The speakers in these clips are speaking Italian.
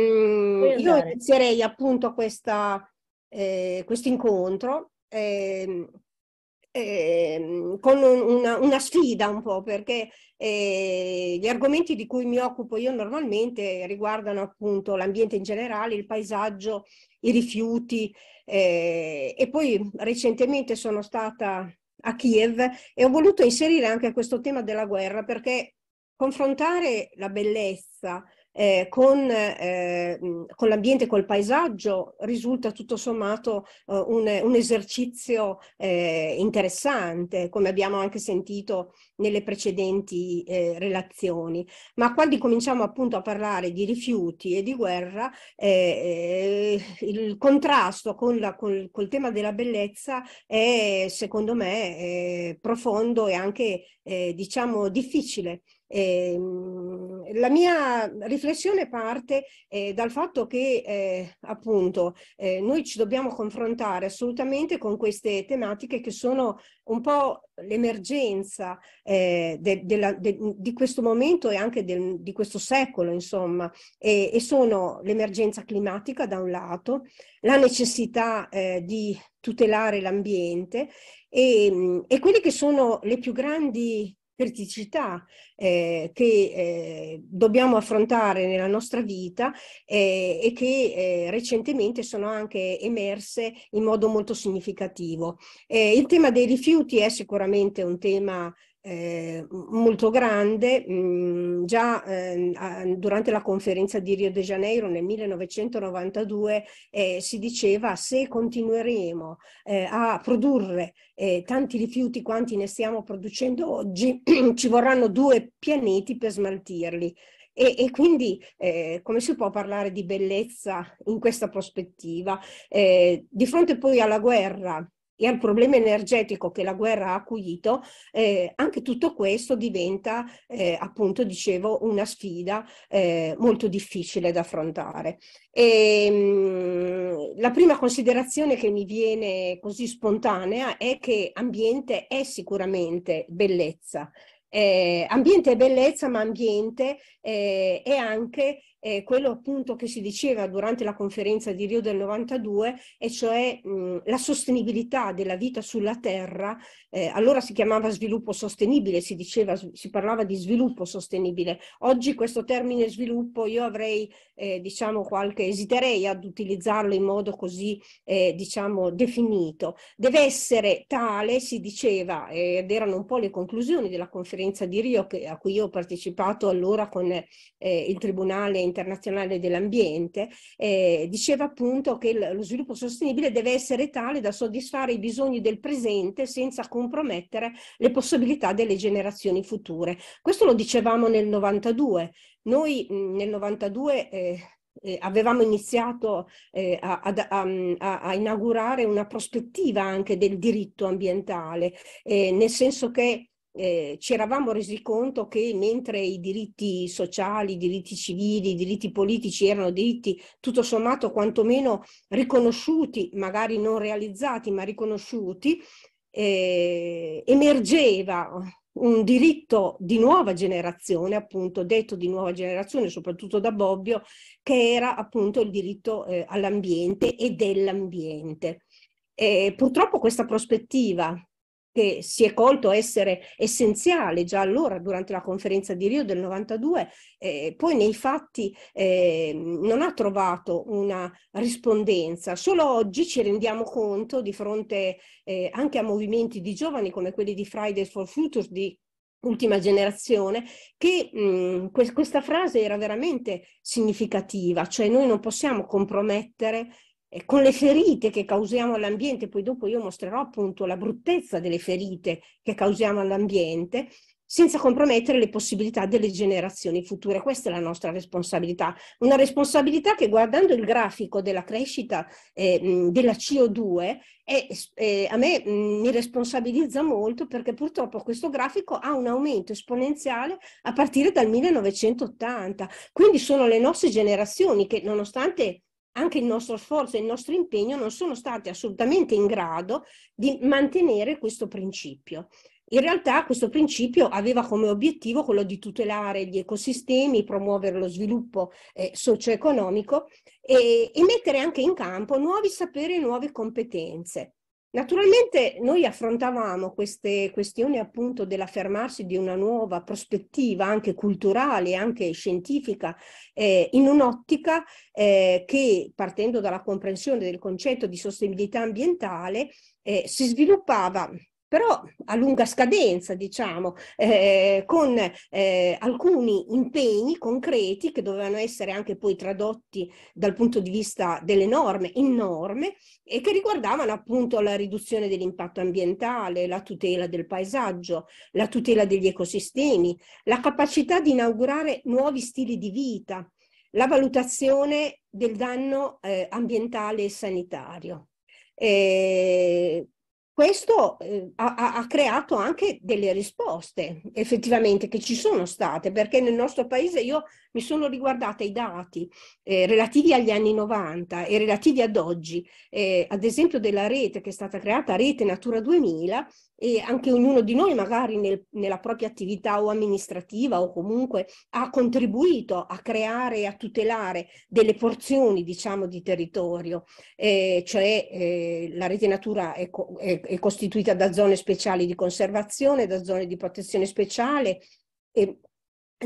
Mm, io inizierei appunto eh, questo eh, incontro eh, eh, con una, una, sfida un po' perché eh, gli argomenti di cui mi occupo io normalmente riguardano appunto l'ambiente in generale, il paesaggio, i rifiuti eh, e poi recentemente sono stata a Kiev e ho voluto inserire anche questo tema della guerra perché confrontare la bellezza, eh, con, eh, con, l'ambiente, col paesaggio, risulta tutto sommato eh, un, un, esercizio eh, interessante, come abbiamo anche sentito nelle precedenti eh, relazioni. Ma quando cominciamo appunto a parlare di rifiuti e di guerra, eh, il contrasto con la, col, col, tema della bellezza è secondo me profondo e anche diciamo difficile Ehm, la mia riflessione parte eh, dal fatto che eh, appunto eh, noi ci dobbiamo confrontare assolutamente con queste tematiche che sono un po' l'emergenza eh, de, de, di questo momento e anche del, di questo secolo insomma e, e sono l'emergenza climatica da un lato, la necessità eh, di tutelare l'ambiente e, ehm, e quelle che sono le più grandi criticità eh, che eh, dobbiamo affrontare nella nostra vita eh, e che eh, recentemente sono anche emerse in modo molto significativo. Eh, il tema dei rifiuti è sicuramente un tema eh, molto grande. Mh, mm, già eh, durante la conferenza di Rio de Janeiro nel 1992 eh, si diceva se continueremo eh, a produrre eh, tanti rifiuti quanti ne stiamo producendo oggi, ci vorranno due pianeti per smaltirli. E, e, quindi eh, come si può parlare di bellezza in questa prospettiva? Eh, di fronte poi alla guerra e al problema energetico che la guerra ha acuito, eh, anche tutto questo diventa, eh, appunto, dicevo, una sfida eh, molto difficile da affrontare. E, ehm, mh, la prima considerazione che mi viene così spontanea è che ambiente è sicuramente bellezza. Eh, ambiente è bellezza, ma ambiente eh, è anche eh, quello appunto che si diceva durante la conferenza di Rio del 92, e cioè mh, la sostenibilità della vita sulla Terra, eh, allora si chiamava sviluppo sostenibile, si, diceva, si parlava di sviluppo sostenibile. Oggi questo termine sviluppo io avrei, eh, diciamo, qualche, esiterei ad utilizzarlo in modo così, eh, diciamo, definito. Deve essere tale, si diceva, eh, ed erano un po' le conclusioni della conferenza di Rio che, a cui io ho partecipato allora con eh, il Tribunale internazionale dell'ambiente, eh, diceva appunto che lo sviluppo sostenibile deve essere tale da soddisfare i bisogni del presente senza compromettere le possibilità delle generazioni future. Questo lo dicevamo nel 92. Noi nel 92 eh, eh, avevamo iniziato eh, a, a, a, a, inaugurare una prospettiva anche del diritto ambientale, eh, nel senso che eh, ci eravamo resi conto che mentre i diritti sociali, i diritti civili, i diritti politici erano diritti tutto sommato quantomeno riconosciuti, magari non realizzati, ma riconosciuti, eh, emergeva un diritto di nuova generazione, appunto detto di nuova generazione, soprattutto da Bobbio, che era appunto il diritto eh, all'ambiente e dell'ambiente. Eh, purtroppo questa prospettiva che si è colto essere essenziale già allora durante la conferenza di Rio del 92, eh, poi nei fatti eh, non ha trovato una rispondenza. Solo oggi ci rendiamo conto di fronte eh, anche a movimenti di giovani come quelli di Fridays for Futures, di ultima generazione, che mh, mm, questa frase era veramente significativa, cioè noi non possiamo compromettere con le ferite che causiamo all'ambiente, poi dopo io mostrerò appunto la bruttezza delle ferite che causiamo all'ambiente, senza compromettere le possibilità delle generazioni future. Questa è la nostra responsabilità. Una responsabilità che guardando il grafico della crescita eh, della CO2 è, eh, a me mh, mi responsabilizza molto perché purtroppo questo grafico ha un aumento esponenziale a partire dal 1980. Quindi sono le nostre generazioni che nonostante anche il nostro sforzo e il nostro impegno non sono stati assolutamente in grado di mantenere questo principio. In realtà questo principio aveva come obiettivo quello di tutelare gli ecosistemi, promuovere lo sviluppo eh, socio-economico e, e mettere anche in campo nuovi saperi e nuove competenze. Naturalmente noi affrontavamo queste questioni appunto dell'affermarsi di una nuova prospettiva anche culturale, anche scientifica, eh, in un'ottica eh, che partendo dalla comprensione del concetto di sostenibilità ambientale eh, si sviluppava però a lunga scadenza, diciamo, eh, con eh, alcuni impegni concreti che dovevano essere anche poi tradotti dal punto di vista delle norme in norme e che riguardavano appunto la riduzione dell'impatto ambientale, la tutela del paesaggio, la tutela degli ecosistemi, la capacità di inaugurare nuovi stili di vita, la valutazione del danno eh, ambientale e sanitario. Eh, questo eh, ha, ha, creato anche delle risposte effettivamente che ci sono state, perché nel nostro paese io mi sono riguardata i dati eh, relativi agli anni 90 e relativi ad oggi, eh, ad esempio della rete che è stata creata, Rete Natura 2000, e anche ognuno di noi magari nel, nella propria attività o amministrativa o comunque ha contribuito a creare e a tutelare delle porzioni diciamo di territorio, eh, cioè eh, la rete natura è, co è, è, costituita da zone speciali di conservazione, da zone di protezione speciale, e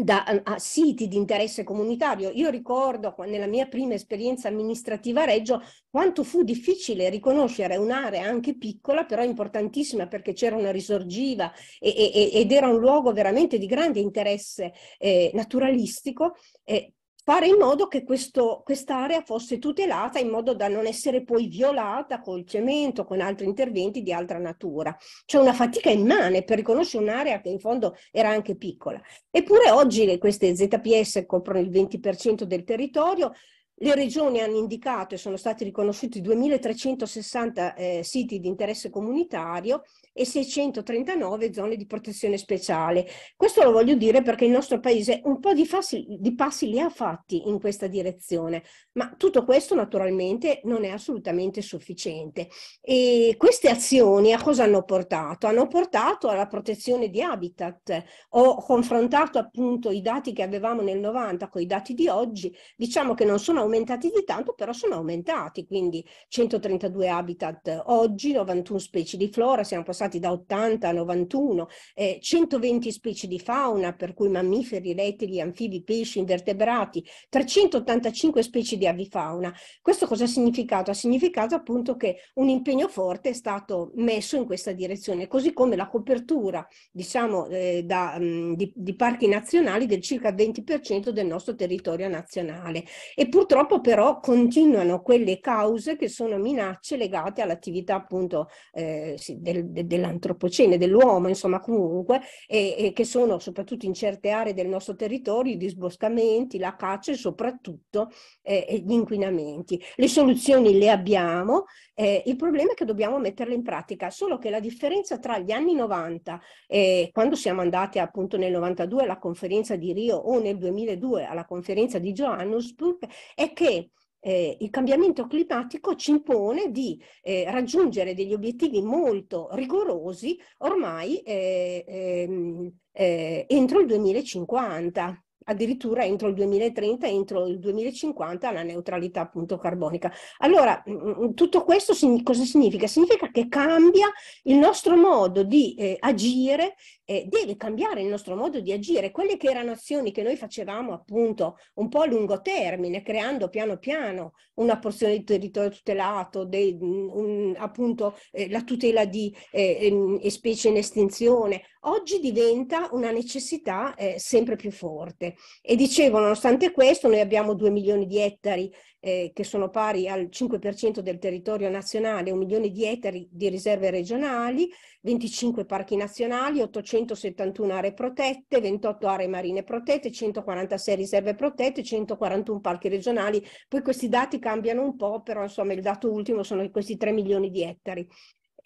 da, ehm, a siti di interesse comunitario. Io ricordo nella mia prima esperienza amministrativa a Reggio quanto fu difficile riconoscere un'area anche piccola, però importantissima perché c'era una risorgiva e, e, ed era un luogo veramente di grande interesse eh, naturalistico, eh, fare in modo che quest'area fosse tutelata in modo da non essere poi violata col cemento, con altri interventi di altra natura. C'è una fatica immane per riconoscere un'area che in fondo era anche piccola. Eppure oggi queste ZPS coprono il 20% del territorio, le regioni hanno indicato e sono stati riconosciuti 2.360 eh, siti di interesse comunitario e 639 zone di protezione speciale. Questo lo voglio dire perché il nostro paese un po' di, passi, di passi li ha fatti in questa direzione, ma tutto questo naturalmente non è assolutamente sufficiente. E queste azioni a cosa hanno portato? Hanno portato alla protezione di habitat. Ho confrontato appunto i dati che avevamo nel 90 con i dati di oggi, diciamo che non sono aumentati di tanto, però sono aumentati, quindi 132 habitat oggi, 91 specie di flora, siamo passati da 80 a 91, eh, 120 specie di fauna, per cui mammiferi, rettili, anfibi, pesci, invertebrati, 385 specie di avifauna. Questo cosa ha significato? Ha significato appunto che un impegno forte è stato messo in questa direzione, così come la copertura, diciamo, eh, da, mh, mm, di, di parchi nazionali del circa 20% del nostro territorio nazionale. E purtroppo Purtroppo però continuano quelle cause che sono minacce legate all'attività appunto eh, del, de, dell'antropocene, dell'uomo, insomma comunque, e, e, che sono soprattutto in certe aree del nostro territorio i disboscamenti, la caccia e soprattutto eh, gli inquinamenti. Le soluzioni le abbiamo, eh, il problema è che dobbiamo metterle in pratica, solo che la differenza tra gli anni 90 e quando siamo andati appunto nel 92 alla conferenza di Rio o nel 2002 alla conferenza di Johannesburg è che eh, il cambiamento climatico ci impone di eh, raggiungere degli obiettivi molto rigorosi ormai eh, ehm, eh entro il 2050 addirittura entro il 2030, entro il 2050 la neutralità appunto carbonica. Allora, mm, mm, tutto questo cosa significa? Significa che cambia il nostro modo di eh, agire eh, deve cambiare il nostro modo di agire. Quelle che erano azioni che noi facevamo appunto un po' a lungo termine, creando piano piano una porzione di territorio tutelato, dei, mm, un, appunto eh, la tutela di eh, ehm, specie in estinzione, oggi diventa una necessità eh, sempre più forte. E dicevo, nonostante questo, noi abbiamo 2 milioni di ettari eh, che sono pari al 5% del territorio nazionale, un milione di ettari di riserve regionali, 25 parchi nazionali, 800 171 aree protette, 28 aree marine protette, 146 riserve protette, 141 parchi regionali. Poi questi dati cambiano un po', però insomma il dato ultimo sono questi 3 milioni di ettari.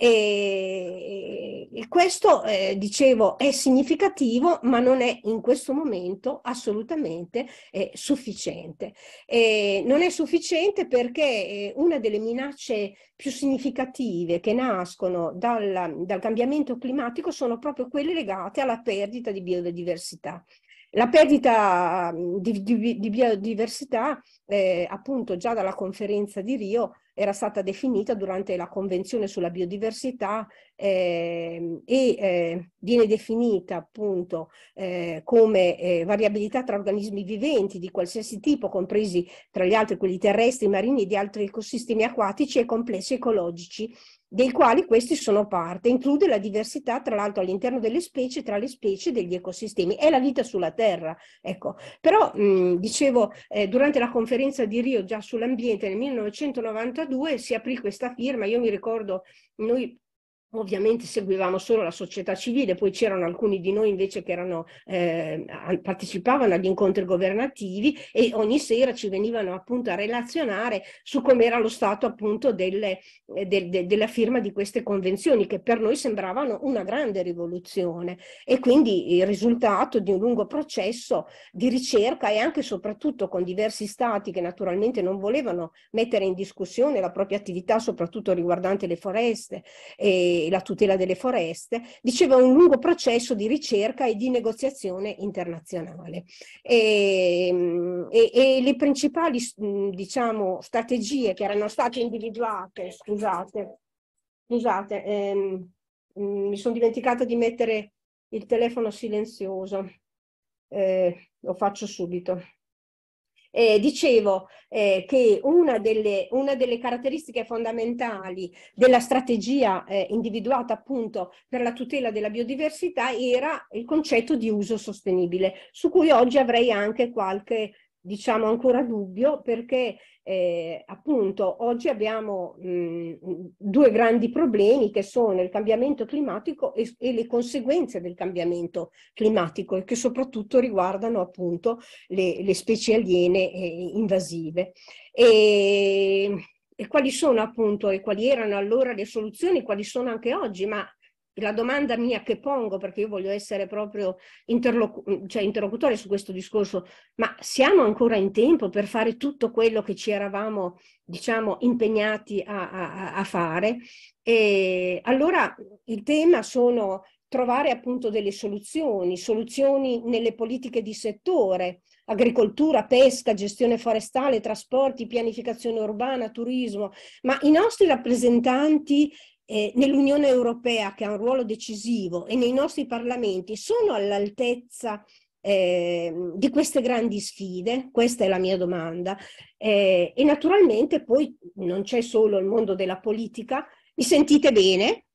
E, e questo, eh, dicevo, è significativo, ma non è in questo momento assolutamente eh, sufficiente. E non è sufficiente perché eh, una delle minacce più significative che nascono dal, dal cambiamento climatico sono proprio quelle legate alla perdita di biodiversità. La perdita di, di, di biodiversità, eh, appunto già dalla conferenza di Rio, era stata definita durante la Convenzione sulla biodiversità eh, e eh, viene definita appunto eh, come eh, variabilità tra organismi viventi di qualsiasi tipo, compresi tra gli altri quelli terrestri, marini e di altri ecosistemi acquatici e complessi ecologici dei quali questi sono parte, include la diversità tra l'altro all'interno delle specie, tra le specie degli ecosistemi, è la vita sulla Terra. Ecco. Però mh, dicevo, eh, durante la conferenza di Rio già sull'ambiente nel 1992 si aprì questa firma, io mi ricordo, noi Ovviamente seguivamo solo la società civile, poi c'erano alcuni di noi invece che erano, eh, partecipavano agli incontri governativi e ogni sera ci venivano appunto a relazionare su com'era lo stato appunto delle, eh, de, de, della firma di queste convenzioni che per noi sembravano una grande rivoluzione e quindi il risultato di un lungo processo di ricerca e anche soprattutto con diversi stati che naturalmente non volevano mettere in discussione la propria attività soprattutto riguardante le foreste. E, e la tutela delle foreste, diceva un lungo processo di ricerca e di negoziazione internazionale. E, ehm, e, e le principali mm, diciamo, strategie che erano state individuate, scusate, scusate ehm, mm, mi sono dimenticata di mettere il telefono silenzioso, eh, lo faccio subito. Eh, dicevo eh, che una delle, una delle, caratteristiche fondamentali della strategia eh, individuata appunto per la tutela della biodiversità era il concetto di uso sostenibile, su cui oggi avrei anche qualche diciamo ancora dubbio perché eh, appunto oggi abbiamo mh, due grandi problemi che sono il cambiamento climatico e, e, le conseguenze del cambiamento climatico e che soprattutto riguardano appunto le, le specie aliene eh, invasive. E, e quali sono appunto e quali erano allora le soluzioni, quali sono anche oggi, ma la domanda mia che pongo, perché io voglio essere proprio interlocu cioè interlocutore su questo discorso, ma siamo ancora in tempo per fare tutto quello che ci eravamo, diciamo, impegnati a, a, a fare? E allora il tema sono trovare appunto delle soluzioni, soluzioni nelle politiche di settore, agricoltura, pesca, gestione forestale, trasporti, pianificazione urbana, turismo, ma i nostri rappresentanti eh, nell'Unione Europea che ha un ruolo decisivo e nei nostri parlamenti sono all'altezza eh, di queste grandi sfide? Questa è la mia domanda. Eh, e naturalmente poi non c'è solo il mondo della politica. Mi sentite bene?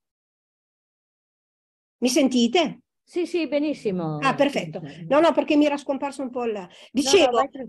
Mi sentite? Sì, sì, benissimo. Ah, perfetto. No, no, perché mi era scomparso un po' la... Dicevo, no, no,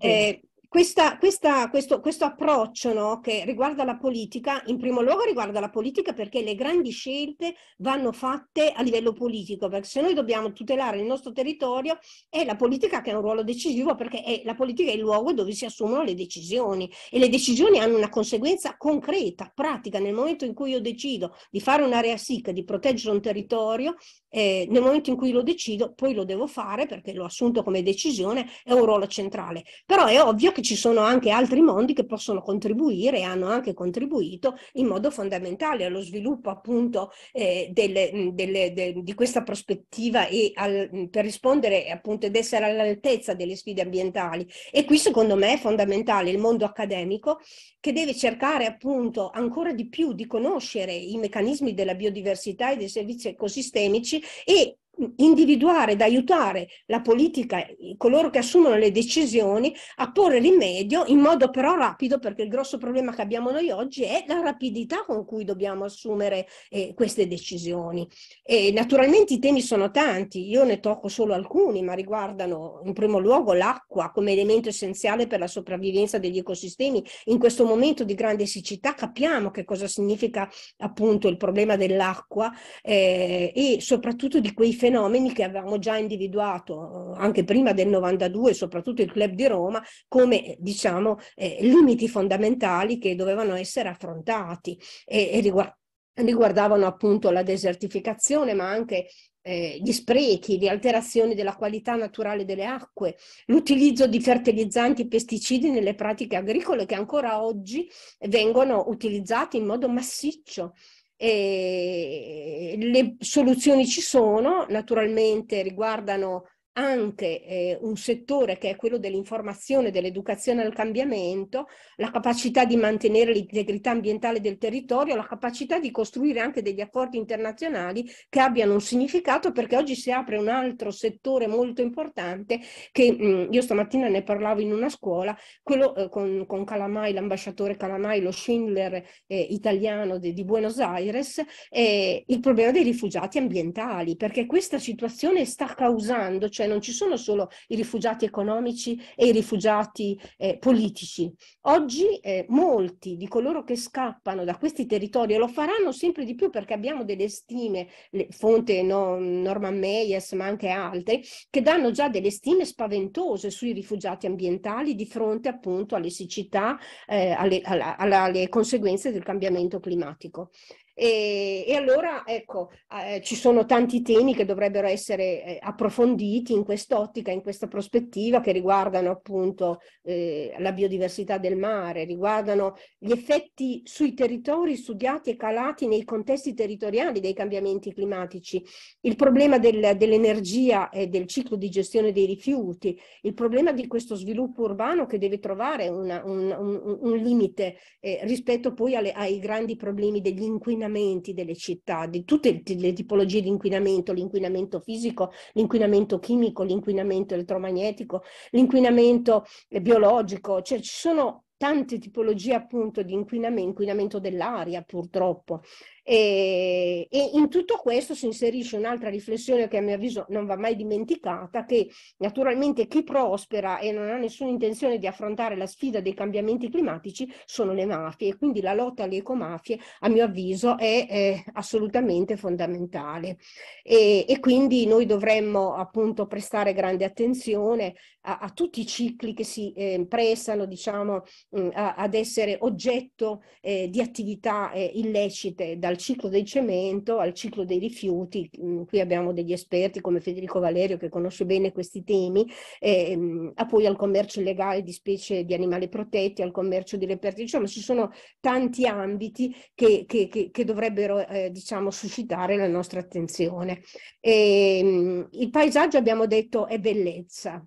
questa, questa, questo, questo, approccio no, che riguarda la politica, in primo luogo riguarda la politica perché le grandi scelte vanno fatte a livello politico, perché se noi dobbiamo tutelare il nostro territorio è la politica che ha un ruolo decisivo perché è, la politica è il luogo dove si assumono le decisioni e le decisioni hanno una conseguenza concreta, pratica. Nel momento in cui io decido di fare un'area SIC, di proteggere un territorio, eh, nel momento in cui lo decido, poi lo devo fare perché l'ho assunto come decisione, è un ruolo centrale. Però è ovvio che ci sono anche altri mondi che possono contribuire e hanno anche contribuito in modo fondamentale allo sviluppo appunto eh, delle, delle, de, di questa prospettiva e al, per rispondere appunto ed essere all'altezza delle sfide ambientali. E qui secondo me è fondamentale il mondo accademico che deve cercare appunto ancora di più di conoscere i meccanismi della biodiversità e dei servizi ecosistemici e individuare ed aiutare la politica, coloro che assumono le decisioni, a porre rimedio in modo però rapido, perché il grosso problema che abbiamo noi oggi è la rapidità con cui dobbiamo assumere eh, queste decisioni. E naturalmente i temi sono tanti, io ne tocco solo alcuni, ma riguardano in primo luogo l'acqua come elemento essenziale per la sopravvivenza degli ecosistemi. In questo momento di grande siccità capiamo che cosa significa appunto il problema dell'acqua eh, e soprattutto di quei fenomeni fenomeni che avevamo già individuato eh, anche prima del 92, soprattutto il club di Roma, come eh, diciamo eh, limiti fondamentali che dovevano essere affrontati e, e riguard riguardavano appunto la desertificazione, ma anche eh, gli sprechi, le alterazioni della qualità naturale delle acque, l'utilizzo di fertilizzanti e pesticidi nelle pratiche agricole che ancora oggi vengono utilizzati in modo massiccio e le soluzioni ci sono, naturalmente riguardano anche eh, un settore che è quello dell'informazione, dell'educazione al cambiamento, la capacità di mantenere l'integrità ambientale del territorio, la capacità di costruire anche degli accordi internazionali che abbiano un significato perché oggi si apre un altro settore molto importante che mh, mm, io stamattina ne parlavo in una scuola, quello eh, con, con, Calamai, l'ambasciatore Calamai, lo Schindler eh, italiano di, di, Buenos Aires, eh, il problema dei rifugiati ambientali, perché questa situazione sta causando, cioè cioè non ci sono solo i rifugiati economici e i rifugiati eh, politici. Oggi eh, molti di coloro che scappano da questi territori e lo faranno sempre di più perché abbiamo delle stime, le, fonte no, Norman Meyers ma anche altri, che danno già delle stime spaventose sui rifugiati ambientali di fronte appunto alle siccità, eh, alle, alla, alle conseguenze del cambiamento climatico. E, e allora, ecco, eh, ci sono tanti temi che dovrebbero essere eh, approfonditi in quest'ottica, in questa prospettiva, che riguardano appunto eh, la biodiversità del mare, riguardano gli effetti sui territori studiati e calati nei contesti territoriali dei cambiamenti climatici, il problema del, dell'energia e del ciclo di gestione dei rifiuti, il problema di questo sviluppo urbano che deve trovare una, un, un, un, limite eh, rispetto poi alle, ai grandi problemi degli inquinanti inquinamenti delle città, di tutte le tipologie di inquinamento, l'inquinamento fisico, l'inquinamento chimico, l'inquinamento elettromagnetico, l'inquinamento eh, biologico, cioè ci sono tante tipologie appunto di inquinamento, inquinamento dell'aria purtroppo. E, e in tutto questo si inserisce un'altra riflessione che a mio avviso non va mai dimenticata, che naturalmente chi prospera e non ha nessuna intenzione di affrontare la sfida dei cambiamenti climatici sono le mafie, quindi la lotta alle ecomafie a mio avviso è, è assolutamente fondamentale e, e, quindi noi dovremmo appunto prestare grande attenzione a, a tutti i cicli che si eh, prestano diciamo mh, mm, a, ad essere oggetto eh, di attività eh, illecite dal dal ciclo del cemento al ciclo dei rifiuti. Mm, qui abbiamo degli esperti come Federico Valerio che conosce bene questi temi, e, mm, a poi al commercio illegale di specie di animali protetti, al commercio di reperti. Diciamo, ci sono tanti ambiti che, che, che, che dovrebbero eh, diciamo, suscitare la nostra attenzione. E, mm, il paesaggio, abbiamo detto, è bellezza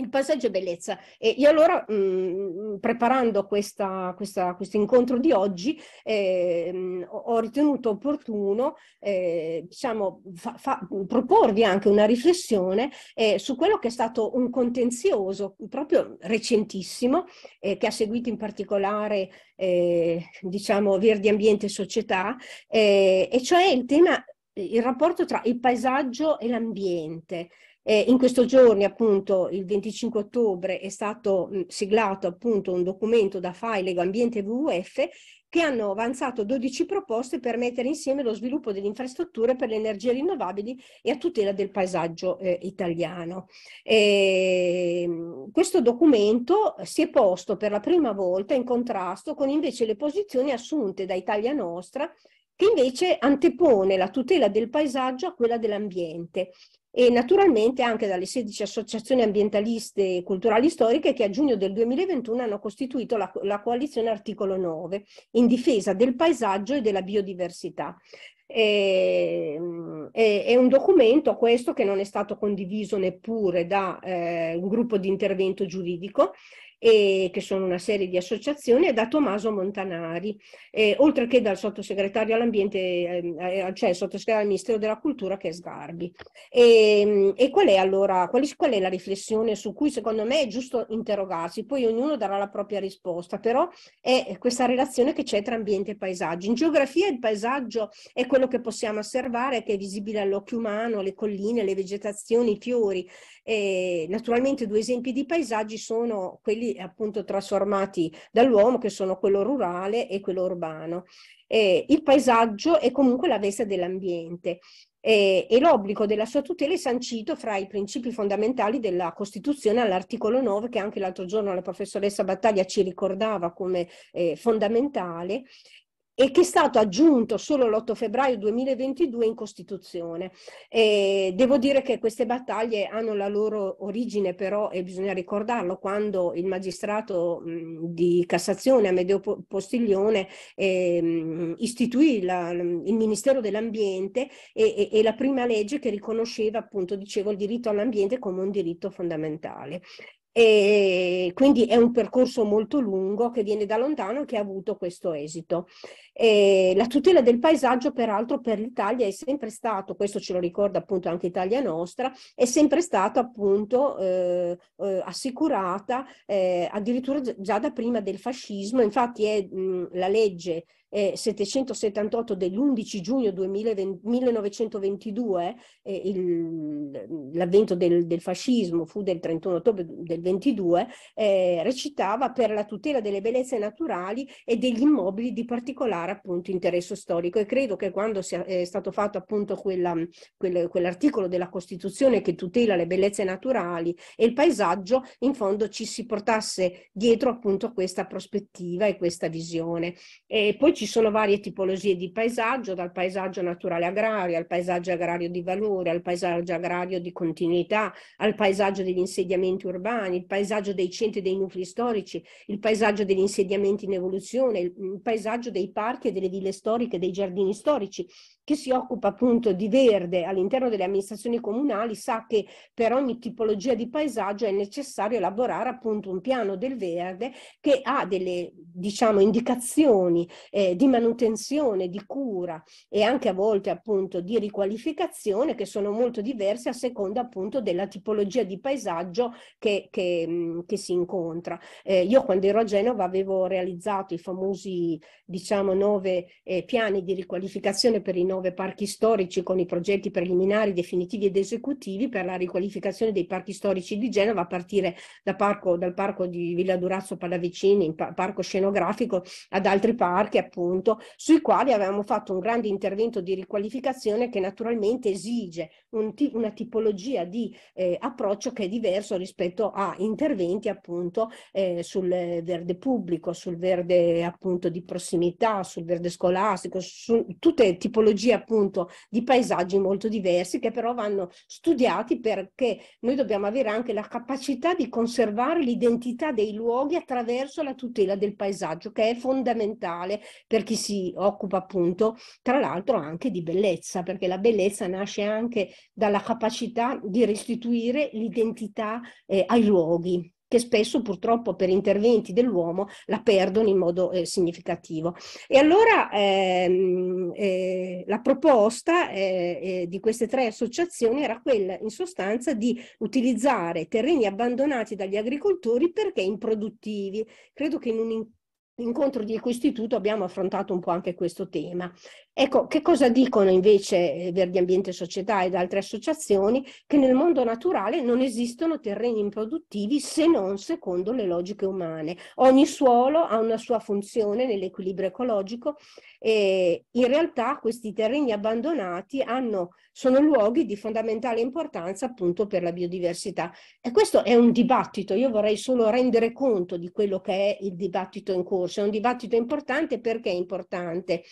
il paesaggio è bellezza. E io allora, mh, mm, preparando questo incontro di oggi, eh, ho ritenuto opportuno eh, diciamo, fa, fa, proporvi anche una riflessione eh, su quello che è stato un contenzioso proprio recentissimo, eh, che ha seguito in particolare eh, diciamo, Verdi Ambiente e Società, eh, e cioè il tema il rapporto tra il paesaggio e l'ambiente, eh, in questo giorno, appunto, il 25 ottobre, è stato mh, siglato appunto un documento da FAI, Lego Ambiente WWF, che hanno avanzato 12 proposte per mettere insieme lo sviluppo delle infrastrutture per le energie rinnovabili e a tutela del paesaggio eh, italiano. E, ehm, questo documento si è posto per la prima volta in contrasto con invece le posizioni assunte da Italia Nostra che invece antepone la tutela del paesaggio a quella dell'ambiente e naturalmente anche dalle 16 associazioni ambientaliste e culturali storiche che a giugno del 2021 hanno costituito la, la coalizione articolo 9 in difesa del paesaggio e della biodiversità. E, ehm, è, è un documento questo che non è stato condiviso neppure da eh, un gruppo di intervento giuridico e, che sono una serie di associazioni, e da Tommaso Montanari, e, oltre che dal sottosegretario all'ambiente, ehm, eh, cioè il sottosegretario al Ministero della Cultura che è Sgarbi. E, ehm, e qual è allora, qual è, qual è la riflessione su cui secondo me è giusto interrogarsi? Poi ognuno darà la propria risposta, però è questa relazione che c'è tra ambiente e paesaggio. In geografia il paesaggio è quello che possiamo osservare, che è visibile all'occhio umano, le colline, le vegetazioni, i fiori. E, naturalmente due esempi di paesaggi sono quelli appunto trasformati dall'uomo che sono quello rurale e quello urbano. Eh, il paesaggio è comunque la veste dell'ambiente eh, e l'obbligo della sua tutela è sancito fra i principi fondamentali della Costituzione all'articolo 9 che anche l'altro giorno la professoressa Battaglia ci ricordava come eh, fondamentale e che è stato aggiunto solo l'8 febbraio 2022 in Costituzione. E devo dire che queste battaglie hanno la loro origine però, e bisogna ricordarlo, quando il magistrato di Cassazione Amedeo Postiglione eh, istituì la, il Ministero dell'Ambiente e, e, e, la prima legge che riconosceva appunto, dicevo, il diritto all'ambiente come un diritto fondamentale. E quindi è un percorso molto lungo che viene da lontano e che ha avuto questo esito. E la tutela del paesaggio, peraltro, per l'Italia è sempre stato, questo ce lo ricorda appunto anche Italia Nostra, è sempre stata appunto eh, eh, assicurata eh, addirittura già da prima del fascismo. Infatti è mh, la legge eh, 778 dell'11 giugno 2020, 1922, l'avvento del, del, fascismo fu del 31 ottobre del 22, eh, recitava per la tutela delle bellezze naturali e degli immobili di particolare appunto interesse storico e credo che quando sia, è stato fatto appunto quell'articolo quell della Costituzione che tutela le bellezze naturali e il paesaggio, in fondo ci si portasse dietro appunto questa prospettiva e questa visione. E poi ci sono varie tipologie di paesaggio, dal paesaggio naturale agrario al paesaggio agrario di valore, al paesaggio agrario di continuità, al paesaggio degli insediamenti urbani, il paesaggio dei centri dei nuclei storici, il paesaggio degli insediamenti in evoluzione, il mm, paesaggio dei parchi e delle ville storiche, dei giardini storici. Chi si occupa appunto di verde all'interno delle amministrazioni comunali sa che per ogni tipologia di paesaggio è necessario elaborare appunto un piano del verde che ha delle diciamo indicazioni eh, eh, di manutenzione, di cura e anche a volte appunto di riqualificazione che sono molto diverse a seconda appunto della tipologia di paesaggio che, che, mm, che si incontra. Eh, io quando ero a Genova avevo realizzato i famosi diciamo nove eh, piani di riqualificazione per i nove parchi storici con i progetti preliminari, definitivi ed esecutivi per la riqualificazione dei parchi storici di Genova a partire da parco, dal parco di Villa Durazzo Pallavicini, in pa parco scenografico ad altri parchi appunto appunto, sui quali avevamo fatto un grande intervento di riqualificazione che naturalmente esige un ti una tipologia di eh, approccio che è diverso rispetto a interventi appunto eh, sul verde pubblico, sul verde appunto di prossimità, sul verde scolastico, su tutte tipologie appunto di paesaggi molto diversi che però vanno studiati perché noi dobbiamo avere anche la capacità di conservare l'identità dei luoghi attraverso la tutela del paesaggio che è fondamentale per chi si occupa appunto, tra l'altro anche di bellezza, perché la bellezza nasce anche dalla capacità di restituire l'identità eh, ai luoghi che spesso purtroppo per interventi dell'uomo la perdono in modo eh, significativo. E allora ehm, eh, la proposta eh, eh di queste tre associazioni era quella in sostanza di utilizzare terreni abbandonati dagli agricoltori perché improduttivi. Credo che in un incontro di istituto abbiamo affrontato un po' anche questo tema. Ecco, che cosa dicono invece eh, Verdi Ambiente Società ed altre associazioni? Che nel mondo naturale non esistono terreni improduttivi se non secondo le logiche umane. Ogni suolo ha una sua funzione nell'equilibrio ecologico e in realtà questi terreni abbandonati hanno, sono luoghi di fondamentale importanza appunto per la biodiversità. E questo è un dibattito, io vorrei solo rendere conto di quello che è il dibattito in corso. È un dibattito importante perché è importante.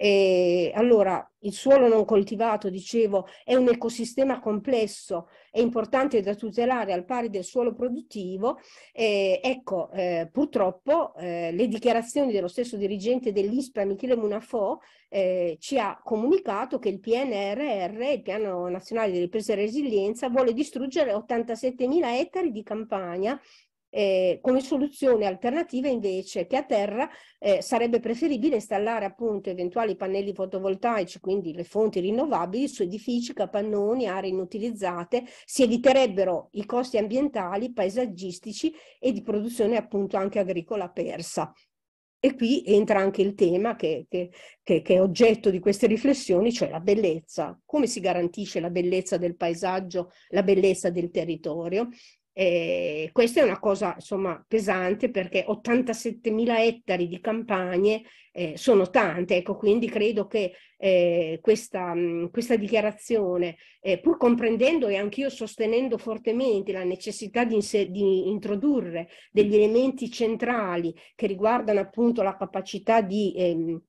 Eh, allora il suolo non coltivato, dicevo, è un ecosistema complesso, è importante da tutelare al pari del suolo produttivo. E, ecco, eh, purtroppo eh, le dichiarazioni dello stesso dirigente dell'ISPRA, Michele Munafò, eh, ci ha comunicato che il PNRR, il Piano Nazionale di Ripresa e Resilienza, vuole distruggere 87.000 ettari di campagna eh, come soluzione alternativa invece che a terra eh, sarebbe preferibile installare appunto eventuali pannelli fotovoltaici, quindi le fonti rinnovabili su edifici, capannoni, aree inutilizzate, si eviterebbero i costi ambientali, paesaggistici e di produzione appunto anche agricola persa. E qui entra anche il tema che, che, che, è oggetto di queste riflessioni, cioè la bellezza. Come si garantisce la bellezza del paesaggio, la bellezza del territorio? Eh, questa è una cosa insomma pesante perché 87.000 ettari di campagne eh, sono tante, ecco, quindi credo che eh, questa, mh, mm, questa, dichiarazione, eh, pur comprendendo e anch'io sostenendo fortemente la necessità di, di, introdurre degli elementi centrali che riguardano appunto la capacità di ehm,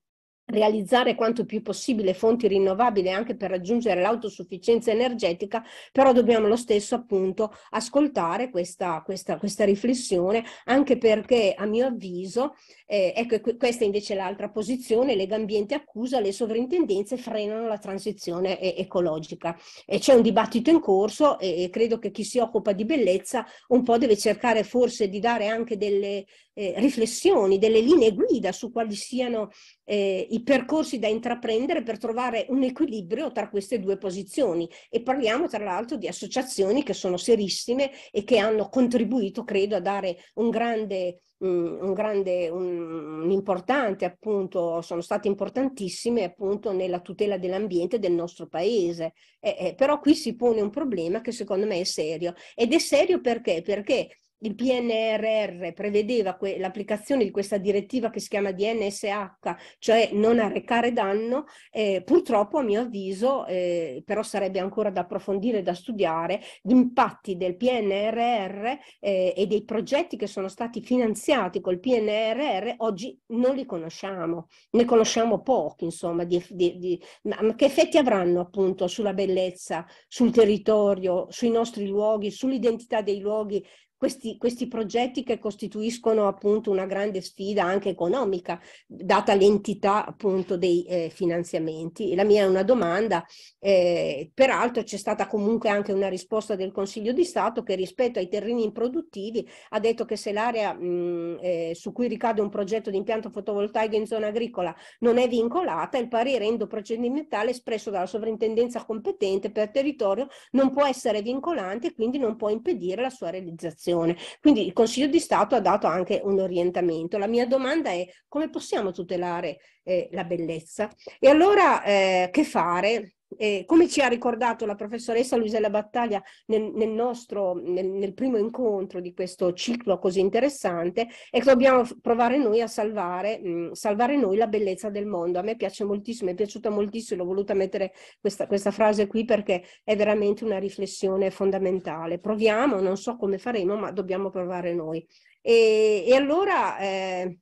realizzare quanto più possibile fonti rinnovabili anche per raggiungere l'autosufficienza energetica, però dobbiamo lo stesso appunto ascoltare questa, questa, questa riflessione, anche perché a mio avviso, eh, ecco questa invece è l'altra posizione, Lega Ambiente accusa le sovrintendenze frenano la transizione e- ecologica. E c'è un dibattito in corso e credo che chi si occupa di bellezza un po' deve cercare forse di dare anche delle eh, riflessioni, delle linee guida su quali siano eh, i percorsi da intraprendere per trovare un equilibrio tra queste due posizioni. E parliamo tra l'altro di associazioni che sono serissime e che hanno contribuito, credo, a dare un grande, mm, un grande, un, un importante appunto, sono state importantissime appunto nella tutela dell'ambiente del nostro paese. Eh, eh però qui si pone un problema che secondo me è serio. Ed è serio perché? Perché il PNRR prevedeva que- l'applicazione di questa direttiva che si chiama DNSH, cioè non arrecare danno, eh, purtroppo a mio avviso, eh, però sarebbe ancora da approfondire e da studiare, gli impatti del PNRR eh, e dei progetti che sono stati finanziati col PNRR oggi non li conosciamo, ne conosciamo pochi insomma, di, di, di, ma che effetti avranno appunto sulla bellezza, sul territorio, sui nostri luoghi, sull'identità dei luoghi questi, questi progetti che costituiscono appunto una grande sfida anche economica, data l'entità appunto dei eh, finanziamenti. la mia è una domanda, eh, peraltro c'è stata comunque anche una risposta del Consiglio di Stato che rispetto ai terreni improduttivi ha detto che se l'area mm, eh, su cui ricade un progetto di impianto fotovoltaico in zona agricola non è vincolata, il parere endoprocedimentale espresso dalla sovrintendenza competente per territorio non può essere vincolante e quindi non può impedire la sua realizzazione situazione. Quindi il Consiglio di Stato ha dato anche un orientamento. La mia domanda è come possiamo tutelare eh, la bellezza? E allora eh, che fare? Eh, come ci ha ricordato la professoressa Luisella Battaglia nel, nel nostro, nel, nel, primo incontro di questo ciclo così interessante, è che dobbiamo provare noi a salvare, mh, mm, salvare noi la bellezza del mondo. A me piace moltissimo, mi è piaciuta moltissimo, l'ho voluta mettere questa, questa frase qui perché è veramente una riflessione fondamentale. Proviamo, non so come faremo, ma dobbiamo provare noi. E, e allora... Eh,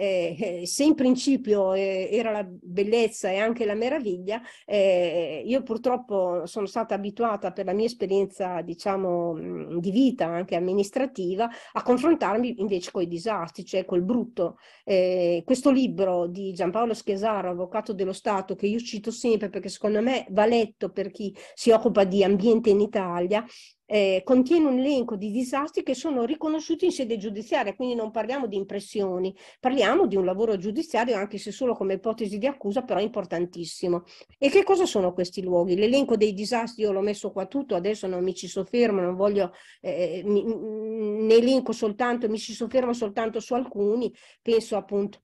eh, eh, se in principio eh, era la bellezza e anche la meraviglia, eh, io purtroppo sono stata abituata per la mia esperienza, diciamo, di vita anche amministrativa, a confrontarmi invece con i disastri, cioè col brutto. Eh, questo libro di Giampaolo Schesaro, Avvocato dello Stato, che io cito sempre perché secondo me va letto per chi si occupa di ambiente in Italia, eh, contiene un elenco di disastri che sono riconosciuti in sede giudiziaria, quindi non parliamo di impressioni, parliamo di un lavoro giudiziario anche se solo come ipotesi di accusa, però importantissimo. E che cosa sono questi luoghi? L'elenco dei disastri io l'ho messo qua tutto, adesso non mi ci soffermo, non voglio, eh, eh mi, mm, mm, ne elenco soltanto, mi ci soffermo soltanto su alcuni, penso appunto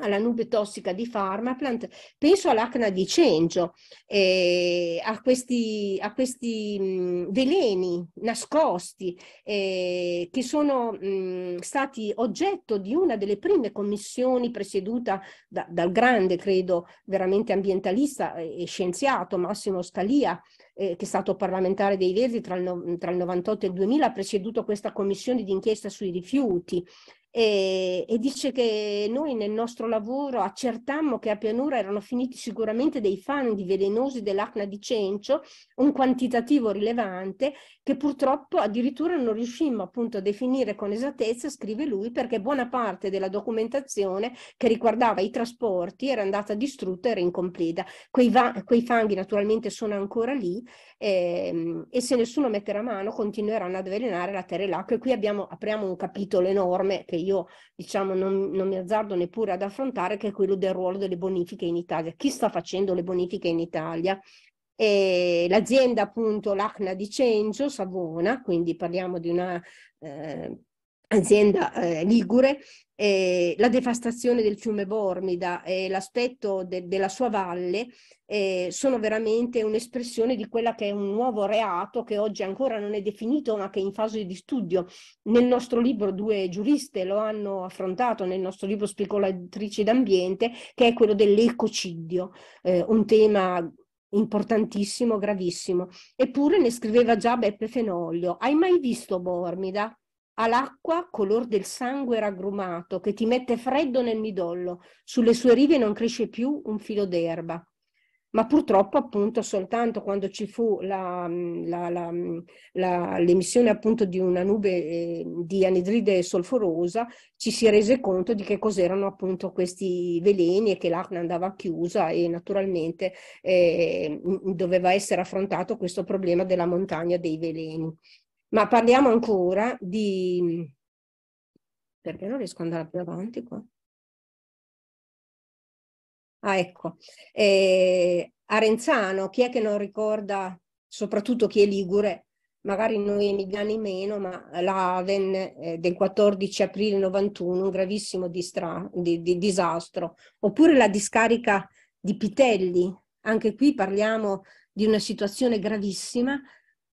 alla nube tossica di Pharmaplant, penso all'acna di cengio, eh, a questi, a questi mh, veleni nascosti eh, che sono mh, stati oggetto di una delle prime commissioni presieduta da, dal grande, credo, veramente ambientalista e scienziato Massimo Scalia, eh, che è stato parlamentare dei Verdi tra il, tra il 98 e il 2000, ha presieduto questa commissione d'inchiesta sui rifiuti e, e, dice che noi nel nostro lavoro accertammo che a Pianura erano finiti sicuramente dei fanghi velenosi dell'acna di cencio, un quantitativo rilevante che purtroppo addirittura non riuscimmo appunto a definire con esattezza, scrive lui, perché buona parte della documentazione che riguardava i trasporti era andata distrutta, era incompleta. Quei, quei fanghi naturalmente sono ancora lì ehm, e se nessuno metterà mano continueranno ad avvelenare la terra e l'acqua e qui abbiamo, apriamo un capitolo enorme che io diciamo non, non mi azzardo neppure ad affrontare, che è quello del ruolo delle bonifiche in Italia. Chi sta facendo le bonifiche in Italia? E l'azienda appunto l'ACNA di Cengio, Savona, quindi parliamo di una eh, azienda eh, ligure, eh, la devastazione del fiume Bormida e eh, l'aspetto de della sua valle eh, sono veramente un'espressione di quella che è un nuovo reato che oggi ancora non è definito ma che è in fase di studio. Nel nostro libro due giuriste lo hanno affrontato, nel nostro libro Speculatrici d'ambiente, che è quello dell'ecocidio, eh, un tema importantissimo, gravissimo. Eppure ne scriveva già Beppe Fenoglio. Hai mai visto Bormida? all'acqua color del sangue raggrumato che ti mette freddo nel midollo, sulle sue rive non cresce più un filo d'erba. Ma purtroppo appunto soltanto quando ci fu la, mm, la, mm, la, l'emissione appunto di una nube eh, di anidride solforosa ci si rese conto di che cos'erano appunto questi veleni e che l'acqua andava chiusa e naturalmente eh, doveva essere affrontato questo problema della montagna dei veleni. Ma parliamo ancora di... Perché non riesco ad andare più avanti qua? Ah, ecco. Eh, Arenzano, chi è che non ricorda, soprattutto chi è Ligure, magari noi emiliani meno, ma l'Aden eh, del 14 aprile 91, un gravissimo distra- di, di disastro. Oppure la discarica di Pitelli, anche qui parliamo di una situazione gravissima